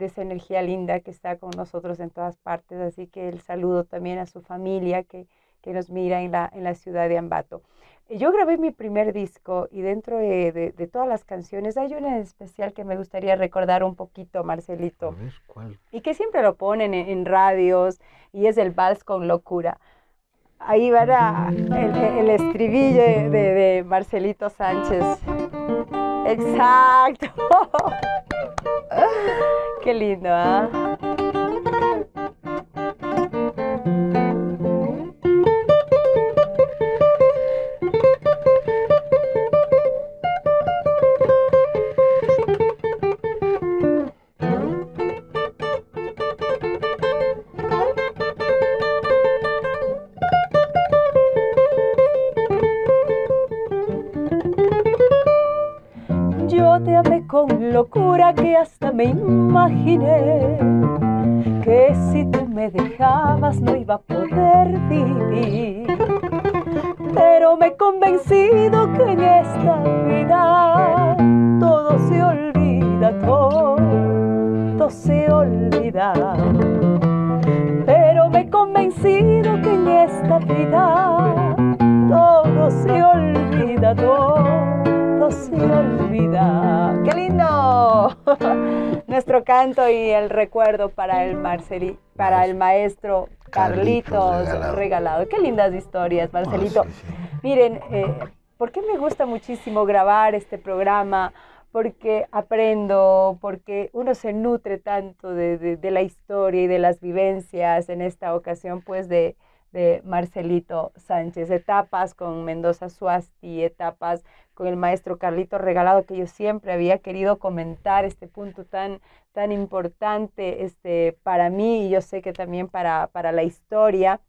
esa energía linda que está con nosotros en todas partes. Así que el saludo también a su familia que, nos mira en la, en la ciudad de Ambato. Yo grabé mi primer disco y dentro de, todas las canciones hay una especial que me gustaría recordar un poquito, Marcelito. ¿cuál? Y que siempre lo ponen en, radios y es el vals con locura. Ahí va el, estribillo de, Marcelito Sánchez. Exacto. Qué lindo, ¿ah? con locura que hasta me imaginé que si tú me dejabas no iba a poder vivir. Pero me he convencido que en esta vida todo se olvida, todo se olvida. Pero me he convencido que en esta vida todo se olvida, todo se ¡Qué lindo! Nuestro canto y el recuerdo para el Marceli, para el maestro Carlitos, regalado. Qué lindas historias, Marcelito. Ah, Miren, eh, ¿por qué me gusta muchísimo grabar este programa? Porque aprendo, porque uno se nutre tanto de la historia y de las vivencias en esta ocasión, pues de, de Marcelito Sánchez, etapas con Mendoza Suasti, etapas con el maestro Carlito Regalado, que yo siempre había querido comentar este punto tan, tan importante este, para mí y yo sé que también para, para la historia.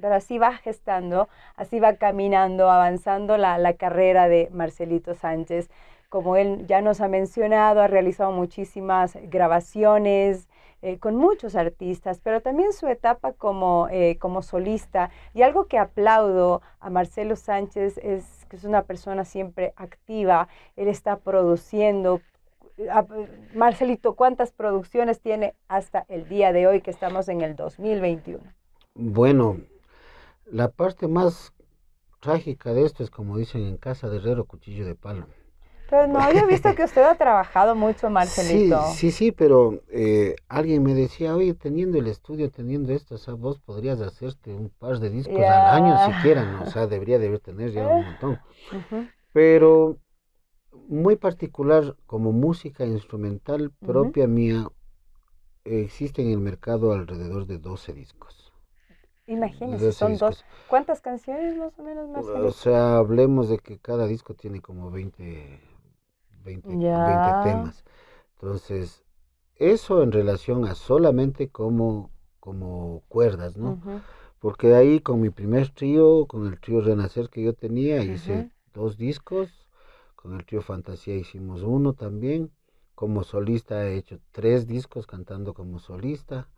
Pero así va gestando, así va caminando, avanzando la, la carrera de Marcelito Sánchez. Como él ya nos ha mencionado, ha realizado muchísimas grabaciones, eh, con muchos artistas, pero también su etapa como, eh, como solista. Y algo que aplaudo a Marcelo Sánchez es que es una persona siempre activa, él está produciendo, eh, Marcelito, ¿cuántas producciones tiene hasta el día de hoy que estamos en el 2021? Bueno, la parte más trágica de esto es como dicen en casa de herrero, cuchillo de palo. Pero pues no, yo visto que usted ha trabajado mucho, Marcelito. Sí, sí, pero eh, alguien me decía, oye, teniendo el estudio, teniendo esto, o sea, vos podrías hacerte un par de discos al año siquiera, quieran, o sea, debería de tener ya un eh. montón. Pero muy particular como música instrumental propia mía, existe en el mercado alrededor de 12 discos. Imagínese, son dos. ¿Cuántas canciones más o menos? Más o sea, hablemos de que cada disco tiene como 20 20, temas. Entonces, eso en relación a solamente como, como cuerdas, ¿no? Porque ahí con mi primer trío, con el trío Renacer que yo tenía, hice dos discos, con el trío Fantasía hicimos uno también, como solista he hecho tres discos cantando como solista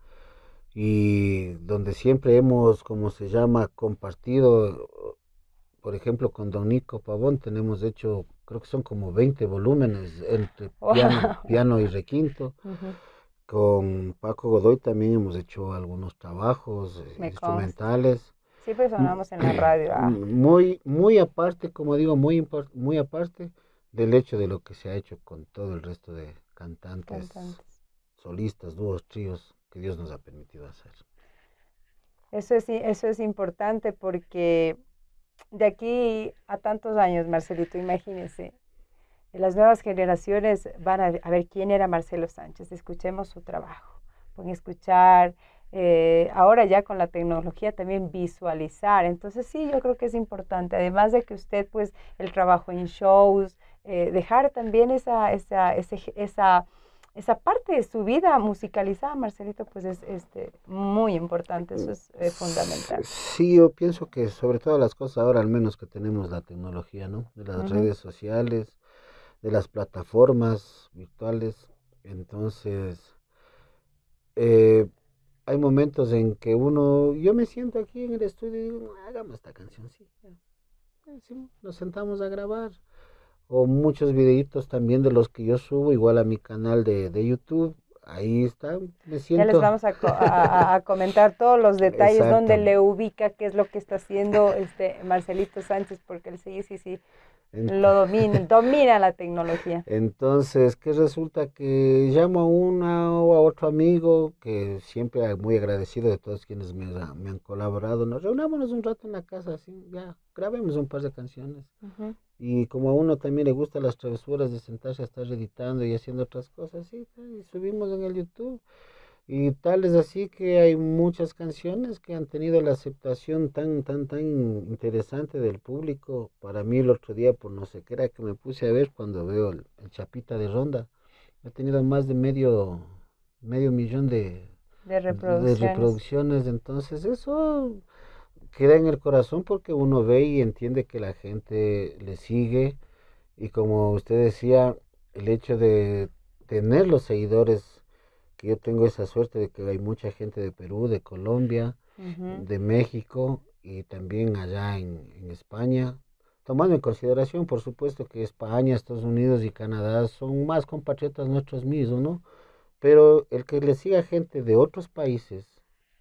y donde siempre hemos, como se llama, compartido, por ejemplo, con Don Nico Pavón tenemos hecho creo que son como 20 volúmenes entre piano, y requinto. Con Paco Godoy también hemos hecho algunos trabajos eh, instrumentales. Sí, pues sonamos en la mm, radio. Ah. Mm, muy, muy aparte, como digo, muy, muy aparte del hecho de lo que se ha hecho con todo el resto de cantantes, solistas, dúos, tríos que Dios nos ha permitido hacer. Eso es, eso es importante porque de aquí a tantos años, Marcelito, imagínese. Las nuevas generaciones van a, ver quién era Marcelo Sánchez. Escuchemos su trabajo. Pueden escuchar, eh, ahora ya con la tecnología también visualizar. Entonces sí, yo creo que es importante, además de que usted pues el trabajo en shows, eh, dejar también esa, esa, esa esa parte de su vida musicalizada, Marcelito, pues es este, muy importante, eso es eh, fundamental. Sí, yo pienso que sobre todas las cosas ahora, al menos que tenemos la tecnología, De las redes sociales, de las plataformas virtuales, entonces... Eh, hay momentos en que uno, yo me siento aquí en el estudio y digo, hagamos esta canción, eh, sí, nos sentamos a grabar muchos videitos también de los que yo subo, igual a mi canal de, YouTube. Ahí está, me siento. Ya les vamos a, comentar todos los detalles, donde le ubica, qué es lo que está haciendo este Marcelito Sánchez, porque él sí, sí, sí, lo domina, domina la tecnología. Entonces, ¿qué resulta? Que llamo a una o a otro amigo, que siempre muy agradecido de todos quienes me, han colaborado. Nos reunámonos un rato en la casa, así, ya, grabemos un par de canciones. Y como a uno también le gustan las travesuras de sentarse a estar editando y haciendo otras cosas, sí, y subimos en el YouTube. Y tal es así que hay muchas canciones que han tenido la aceptación tan, tan, tan interesante del público. Para mí el otro día, por no sé qué era que me puse a ver cuando veo el, Chapita de Ronda, ha tenido más de medio, medio millón de, de reproducciones. Entonces eso queda en el corazón porque uno ve y entiende que la gente le sigue. Y como usted decía, el hecho de tener los seguidores, que yo tengo esa suerte de que hay mucha gente de Perú, de Colombia, de México y también allá en, en España, tomando en consideración, por supuesto, que España, Estados Unidos y Canadá son más compatriotas nuestros mismos, ¿no? Pero el que le siga gente de otros países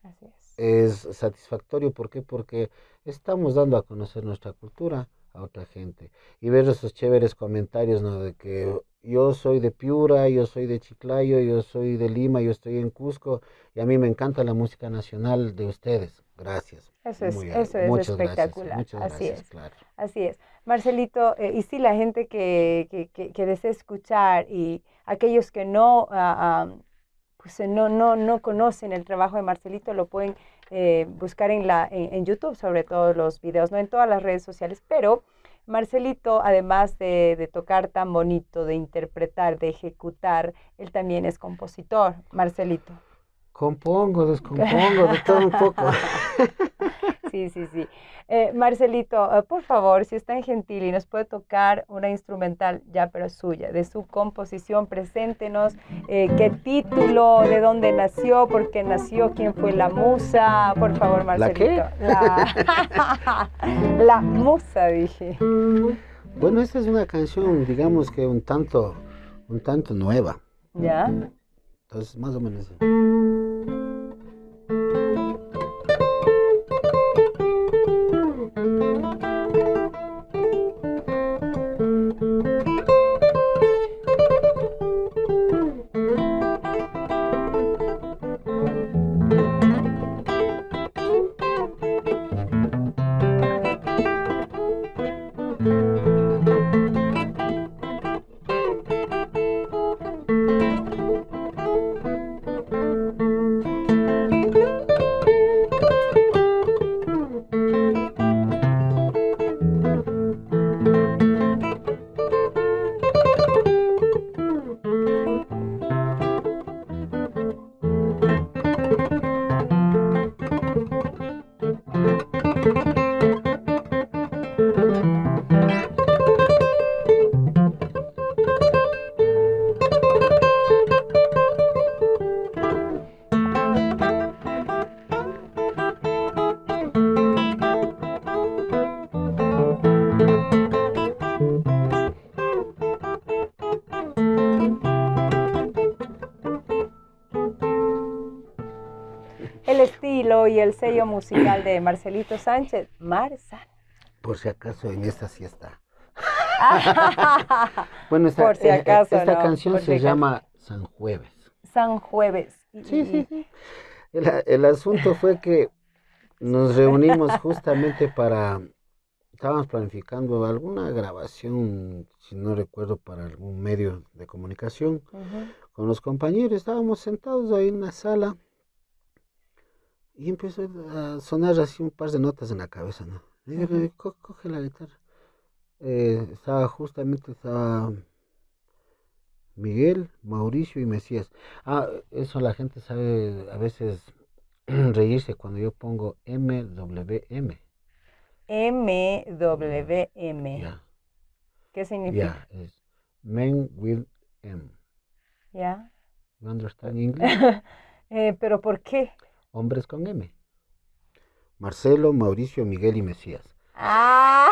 Así es es satisfactorio. ¿Por Porque estamos dando a conocer nuestra cultura a otra gente. Y ver esos chéveres comentarios, De que yo soy de Piura, yo soy de Chiclayo, yo soy de Lima, yo estoy en Cusco y a mí me encanta la música nacional de ustedes. Gracias. Eso es, es espectacular. Así gracias, es. Claro. Así es. Marcelito, eh, y si la gente que, desea escuchar y aquellos que no... Ah, ah, no, no, no conocen el trabajo de Marcelito, lo pueden eh, buscar en, la, en, YouTube, sobre todo los videos, no en todas las redes sociales, pero Marcelito, además de, de, tocar tan bonito, de interpretar, de ejecutar, él también es compositor, Marcelito. Compongo, descompongo, de todo un poco. sí, sí, sí. Eh, Marcelito, eh, por favor, si es tan gentil y nos puede tocar una instrumental ya, pero suya, de su composición, preséntenos eh, qué título, de dónde nació, por qué nació, quién fue la musa. Por favor, Marcelito. ¿La qué? La, musa, dije. Bueno, esta es una canción, digamos que un tanto, un tanto nueva. ¿Ya? Entonces, más o menos. musical de Marcelito Sánchez, San Por si acaso en esta siesta bueno, esta, eh, canción se llama San Jueves. San Jueves. Sí, sí, sí. El, asunto fue que nos reunimos justamente para estábamos planificando alguna grabación, si no recuerdo, para algún medio de comunicación. Con los compañeros estábamos sentados ahí en una sala y empiezo a sonar así un par de notas en la cabeza, ¿no? coge la guitarra. Eh, estaba justamente, estaba Miguel, Mauricio y Mesías. Ah, eso la gente sabe a veces reírse cuando yo pongo MWM. MWM. Ya. ¿Qué significa? Ya, es Men with M. ¿Ya? Yeah. ¿You understand English? Eh, ¿Pero por qué? Hombres con M. Marcelo, Mauricio, Miguel y Mesías. Ah.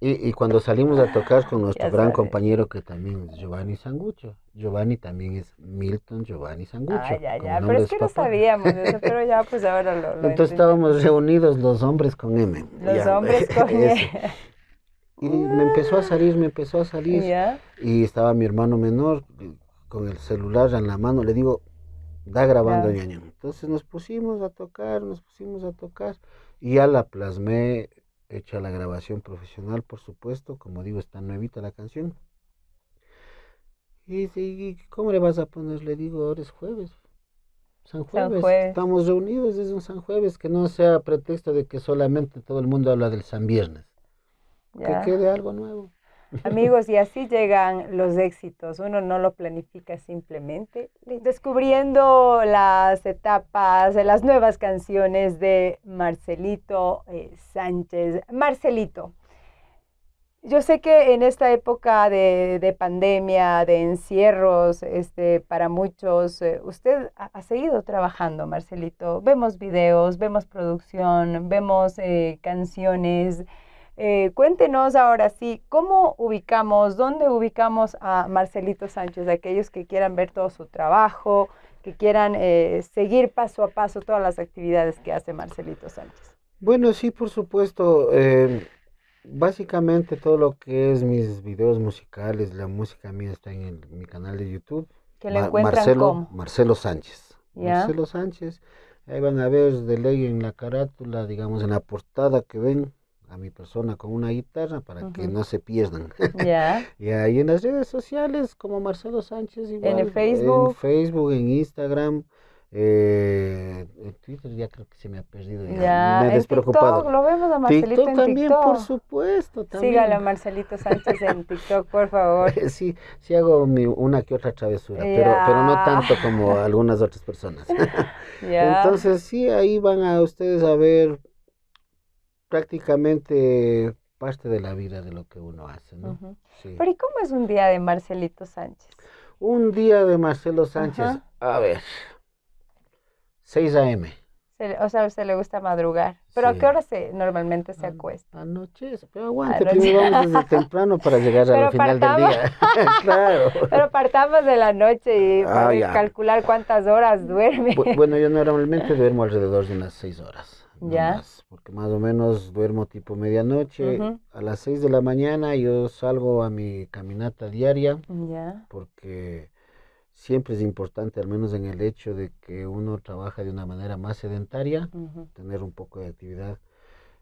y, y, cuando salimos a tocar con nuestro gran compañero que también es Giovanni Sangucho. Giovanni también es Milton Giovanni Sangucho. Ah, ya, ya, pero es que no sabíamos eso, pero ya pues ahora lo, Entonces estábamos reunidos los hombres con M. Los hombres con M. Y me empezó a salir, me empezó a salir. Y estaba mi hermano menor eh, con el celular en la mano. Le digo, da grabando claro. Entonces nos pusimos a tocar, nos pusimos a tocar y ya la plasmé hecha la grabación profesional, por supuesto, como digo, está nuevita la canción. Y, sí ¿cómo le vas a poner? Le digo, ahora es jueves. San jueves. Estamos reunidos, es un San Jueves, que no sea pretexto de que solamente todo el mundo habla del San Viernes. Que quede algo nuevo. Amigos, y así llegan los éxitos. Uno no lo planifica simplemente. Descubriendo las etapas, eh, las nuevas canciones de Marcelito eh, Sánchez. Marcelito, yo sé que en esta época de, pandemia, de encierros, este, para muchos, eh, usted ha, seguido trabajando, Marcelito. Vemos videos, vemos producción, vemos canciones. Eh, cuéntenos ahora sí, ¿cómo ubicamos, dónde ubicamos a Marcelito Sánchez, aquellos que quieran ver todo su trabajo, que quieran eh, seguir paso a paso todas las actividades que hace Marcelito Sánchez? Bueno, sí, por supuesto. Eh, básicamente todo lo que es mis videos musicales, la música mía está en, mi canal de YouTube. Que le encuentran Marcelo, Sánchez. Marcelo Sánchez. Ahí van a ver de ley en la carátula, digamos en la portada que ven, a mi persona con una guitarra para que no se pierdan. Ya. Yeah. y en las redes sociales como Marcelo Sánchez. en Facebook. En Facebook, en Instagram. Eh, en Twitter ya creo que se me ha perdido. Ya, me he despreocupado. lo vemos a Marcelito TikTok también, por supuesto. También. Sígalo a Marcelito Sánchez en TikTok, por favor. sí, sí hago una que otra travesura, pero, pero no tanto como algunas otras personas. ya. Entonces, sí, ahí van a ustedes a ver prácticamente parte de la vida de lo que uno hace. Pero ¿y cómo es un día de Marcelito Sánchez? Un día de Marcelo Sánchez, a ver, 6 a.m. O sea, se le gusta madrugar. ¿Pero a qué hora se, normalmente se acuesta? eso pero aguante, primero vamos desde temprano para llegar al final del día. claro. Pero partamos de la noche y ah, calcular cuántas horas duerme. bueno, yo normalmente duermo alrededor de unas 6 horas. Ya. porque más o menos duermo tipo medianoche. A las 6 de la mañana yo salgo a mi caminata diaria. Porque siempre es importante, al menos en el hecho de que uno trabaja de una manera más sedentaria, tener un poco de actividad.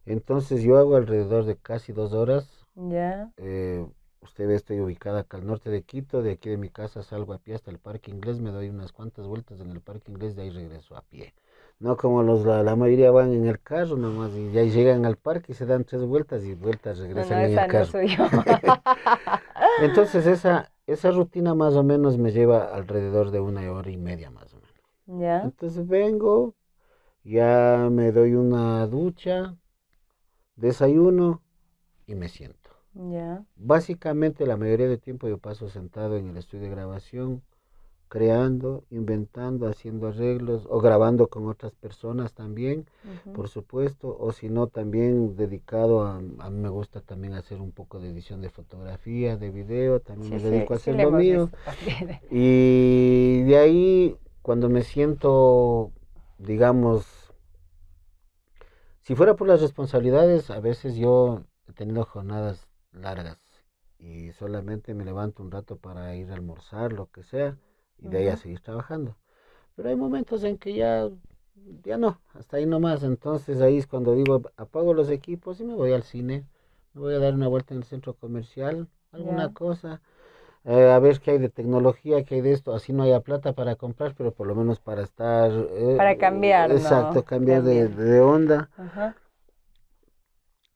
Entonces yo hago alrededor de casi dos horas. Ya. Eh, usted estoy ubicada acá al norte de Quito, de aquí de mi casa salgo a pie hasta el Parque Inglés, me doy unas cuantas vueltas en el Parque Inglés, de ahí regreso a pie. No como los, la, mayoría van en el carro nomás y ya llegan al parque y se dan tres vueltas y vueltas regresan en el carro. Entonces esa, esa rutina más o menos me lleva alrededor de una hora y media más o menos. ¿Ya? Entonces vengo, ya me doy una ducha, desayuno y me siento. ¿Ya? Básicamente la mayoría del tiempo yo paso sentado en el estudio de grabación creando, inventando, haciendo arreglos o grabando con otras personas también, por supuesto, o si no también dedicado a, a mí me gusta también hacer un poco de edición de fotografía, de video, también me dedico a hacer lo mío. Y de ahí cuando me siento, digamos, si fuera por las responsabilidades, a veces yo he tenido jornadas largas y solamente me levanto un rato para ir a almorzar, lo que sea y de ahí a seguir trabajando. Pero hay momentos en que ya, ya no, hasta ahí nomás. Entonces ahí es cuando digo, apago los equipos y me voy al cine, me voy a dar una vuelta en el centro comercial, alguna cosa. Eh, a ver qué hay de tecnología, qué hay de esto. Así no haya plata para comprar, pero por lo menos para estar. Eh, para cambiar. exacto, cambiar de, onda. Ajá.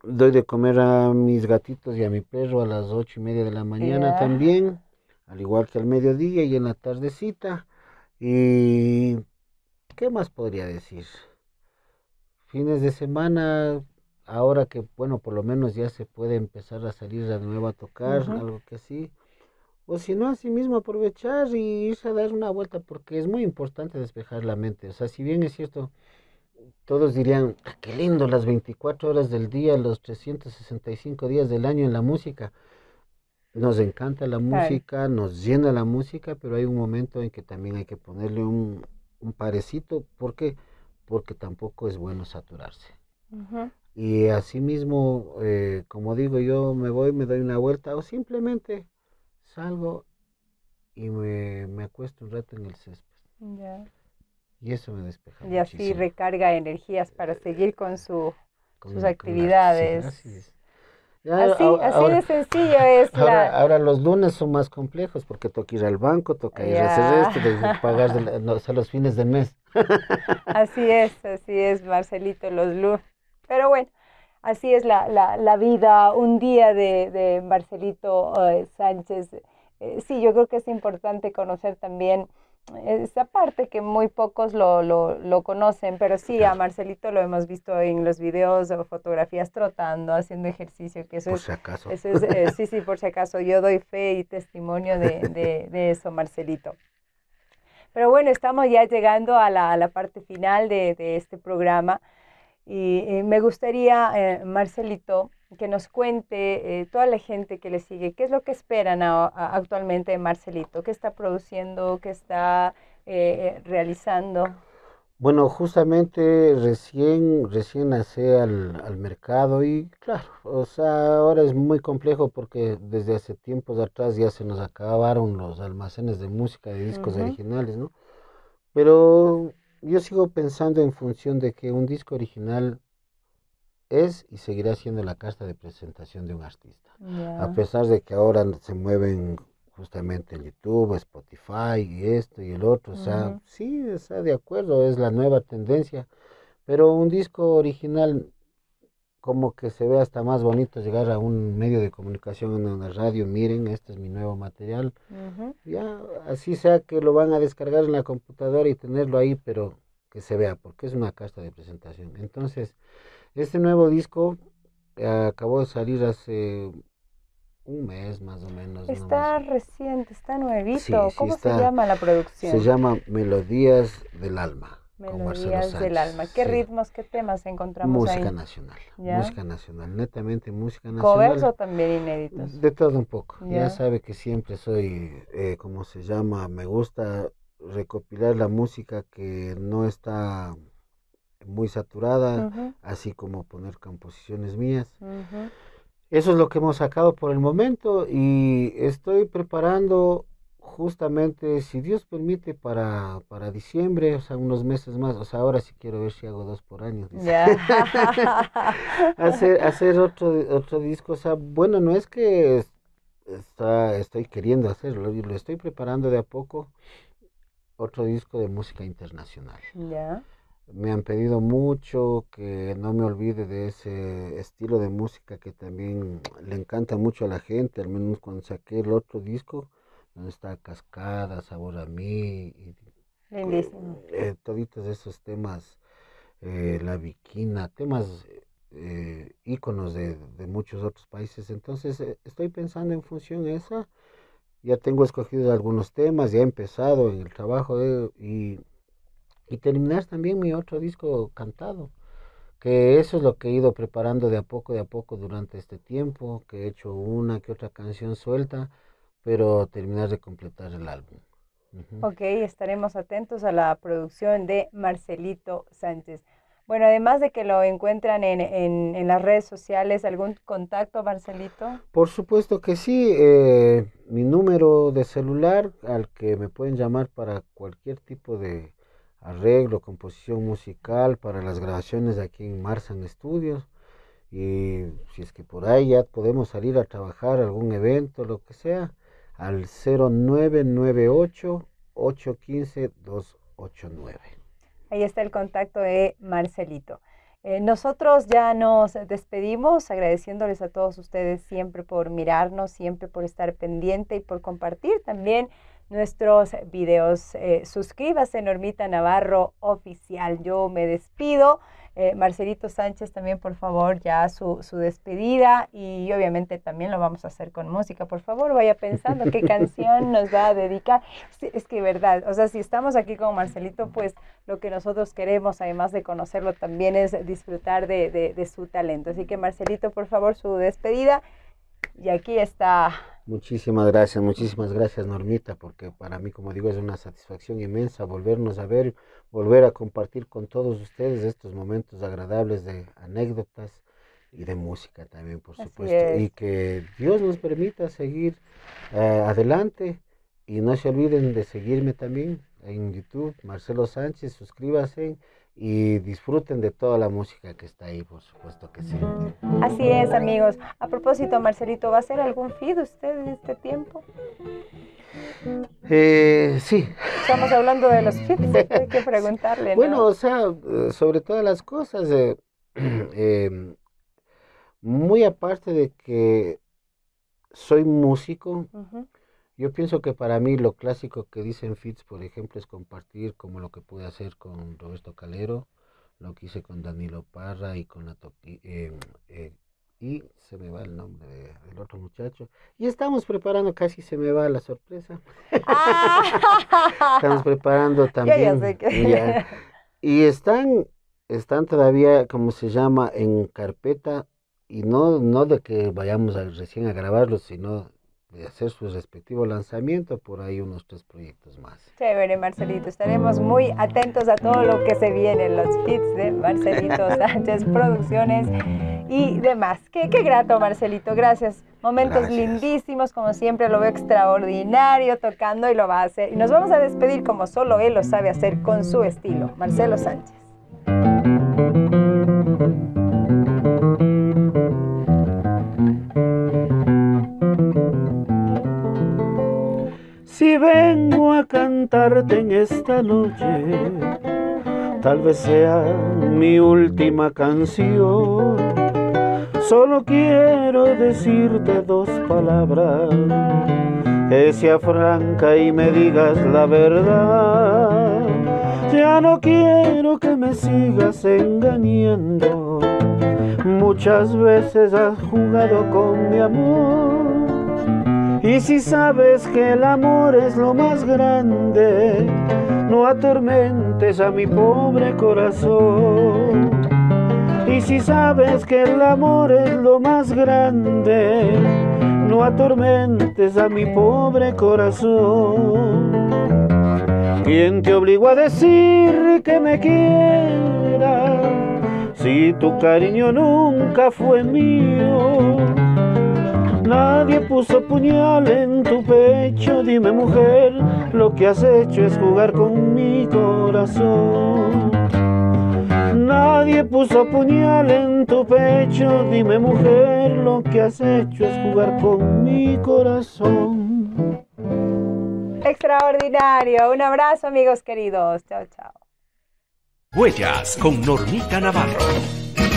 Doy de comer a mis gatitos y a mi perro a las ocho y media de la mañana también al igual que al mediodía y en la tardecita. Y ¿qué más podría decir? Fines de semana, ahora que bueno, por lo menos ya se puede empezar a salir de nuevo a tocar, algo que sí. O si no, así mismo aprovechar y irse a dar una vuelta, porque es muy importante despejar la mente. O sea, si bien es cierto, todos dirían, ah, qué lindo las 24 horas del día, los 365 días del año en la música. Nos encanta la música, nos llena la música, pero hay un momento en que también hay que ponerle un, parecito. ¿Por qué? Porque tampoco es bueno saturarse. Y así eh, como digo, yo me voy, me doy una vuelta o simplemente salgo y me, acuesto un rato en el césped. Y eso me despeja. Y así recarga energías para eh, seguir con, sus actividades. Así, de sencillo es. Ahora, los lunes son más complejos porque toca ir al banco, toca ir a hacer esto, pagar a los fines del mes. así es, así es, Marcelito, los lunes. Pero bueno, así es la, la, la vida, un día de, de Marcelito eh, Sánchez. Eh, sí, yo creo que es importante conocer también esa parte que muy pocos lo, lo, conocen, pero sí, a Marcelito lo hemos visto en los videos o fotografías trotando, haciendo ejercicio, que por si acaso. Eh, sí, sí, por si acaso. Yo doy fe y testimonio de, de, eso, Marcelito. Pero bueno, estamos ya llegando a la, parte final de, este programa y, me gustaría, eh, Marcelito, que nos cuente eh, toda la gente que le sigue, qué es lo que esperan actualmente de Marcelito, qué está produciendo, qué está eh, eh, realizando. Bueno, justamente recién, recién nacé al, mercado y claro, o sea, ahora es muy complejo porque desde hace tiempos atrás ya se nos acabaron los almacenes de música de discos originales, ¿no? Pero yo sigo pensando en función de que un disco original es y seguirá siendo la carta de presentación de un artista. A pesar de que ahora se mueven justamente en YouTube, Spotify y esto y el otro, o sea, sí, está de acuerdo, es la nueva tendencia, pero un disco original como que se ve hasta más bonito llegar a un medio de comunicación en una radio, miren, este es mi nuevo material. Ya, así sea que lo van a descargar en la computadora y tenerlo ahí, pero que se vea, porque es una carta de presentación. Entonces, este nuevo disco eh, acabó de salir hace un mes más o menos. Está reciente, está nuevito. ¿Cómo se llama la producción? Se llama Melodías del Alma. Melodías del Alma. ¿Qué ritmos, qué temas encontramos música Nacional, Música nacional, netamente música nacional. ¿Covers también inéditos? De todo un poco. Ya, sabe que siempre soy, eh, como se llama? Me gusta recopilar la música que no está muy saturada, así como poner composiciones mías. Eso es lo que hemos sacado por el momento y estoy preparando justamente, si Dios permite, para, para diciembre, o sea, unos meses más, o sea, ahora sí quiero ver si hago dos por año. hacer hacer otro, otro disco, o sea, bueno, no es que está, estoy queriendo hacerlo, lo estoy preparando de a poco, otro disco de música internacional. Ya. Me han pedido mucho que no me olvide de ese estilo de música que también le encanta mucho a la gente, al menos cuando saqué el otro disco, donde está Cascada, Sabor a mí, y, Lindísimo. Pues, eh, esos temas, eh, la viquina, temas eh, íconos de, muchos otros países. Entonces, eh, estoy pensando en función de esa. Ya tengo escogido algunos temas, ya he empezado en el trabajo de, y y terminar también mi otro disco cantado que eso es lo que he ido preparando de a poco de a poco durante este tiempo, que he hecho una que otra canción suelta, pero terminar de completar el álbum. Ok, estaremos atentos a la producción de Marcelito Sánchez. Bueno, además de que lo encuentran en, en, en las redes sociales, ¿algún contacto, Marcelito? Por supuesto que sí. Eh, mi número de celular al que me pueden llamar para cualquier tipo de, arreglo, composición musical para las grabaciones aquí en Marsan Studios. Y si es que por ahí ya podemos salir a trabajar algún evento, lo que sea, al 0998 815 289. Ahí está el contacto de Marcelito. Eh, nosotros ya nos despedimos agradeciéndoles a todos ustedes siempre por mirarnos, siempre por estar pendiente y por compartir también nuestros videos. Eh, suscríbase Normita Navarro Oficial. Yo me despido. Eh, Marcelito Sánchez también, por favor, ya su, despedida y obviamente también lo vamos a hacer con música. Por favor, vaya pensando qué canción nos va a dedicar. es que verdad, o sea, si estamos aquí con Marcelito, pues lo que nosotros queremos, además de conocerlo, también es disfrutar de su talento. Así que Marcelito, por favor, su despedida. Y aquí está. Muchísimas gracias, muchísimas gracias Normita, porque para mí, como digo, es una satisfacción inmensa volvernos a ver, volver a compartir con todos ustedes estos momentos agradables de anécdotas y de música también, por supuesto. Y que Dios nos permita seguir eh, adelante. Y no se olviden de seguirme también en YouTube, Marcelo Sánchez, suscríbase y disfruten de toda la música que está ahí, por supuesto que sí. Así es, amigos. A propósito, Marcelito, ¿va a hacer algún feed usted en este tiempo? Eh, sí. Estamos hablando de los feeds, hay que preguntarle. ¿no? Bueno, o sea, sobre todas las cosas, eh, em, muy aparte de que soy músico, yo pienso que para mí lo clásico que dicen Fitz, por ejemplo, es compartir como lo que pude hacer con Roberto Calero, lo que hice con Danilo Parra y con la toqui, eh, eh, y se me va el nombre del otro muchacho. Y estamos preparando, casi se me va la sorpresa. estamos preparando también. Y están, están todavía, como se llama, en carpeta y no, no de que vayamos recién a grabarlos, sino de hacer su respectivo lanzamiento, por ahí unos tres proyectos más. Chévere, Marcelito. Estaremos muy atentos a todo lo que se viene, los hits de Marcelito Sánchez Producciones y demás. Qué, qué grato, Marcelito. Gracias. Momentos lindísimos, como siempre, lo veo extraordinario tocando y lo va a hacer. Y nos vamos a despedir como solo él lo sabe hacer con su estilo, Marcelo Sánchez. vengo a cantarte en esta noche. Tal vez sea mi última canción. Solo quiero decirte dos palabras. Que sea franca y me digas la verdad. Ya no quiero que me sigas engañando. Muchas veces has jugado con mi amor y si sabes que el amor es lo más grande, no atormentes a mi pobre corazón. Y si sabes que el amor es lo más grande, no atormentes a mi pobre corazón. ¿Quién te obligó a decir que me quiera Si tu cariño nunca fue mío. Nadie puso puñal en tu pecho, dime mujer, lo que has hecho es jugar con mi corazón. Nadie puso puñal en tu pecho, dime mujer, lo que has hecho es jugar con mi corazón. Extraordinario, un abrazo amigos queridos, chao chao. Huellas con Normita Navarro.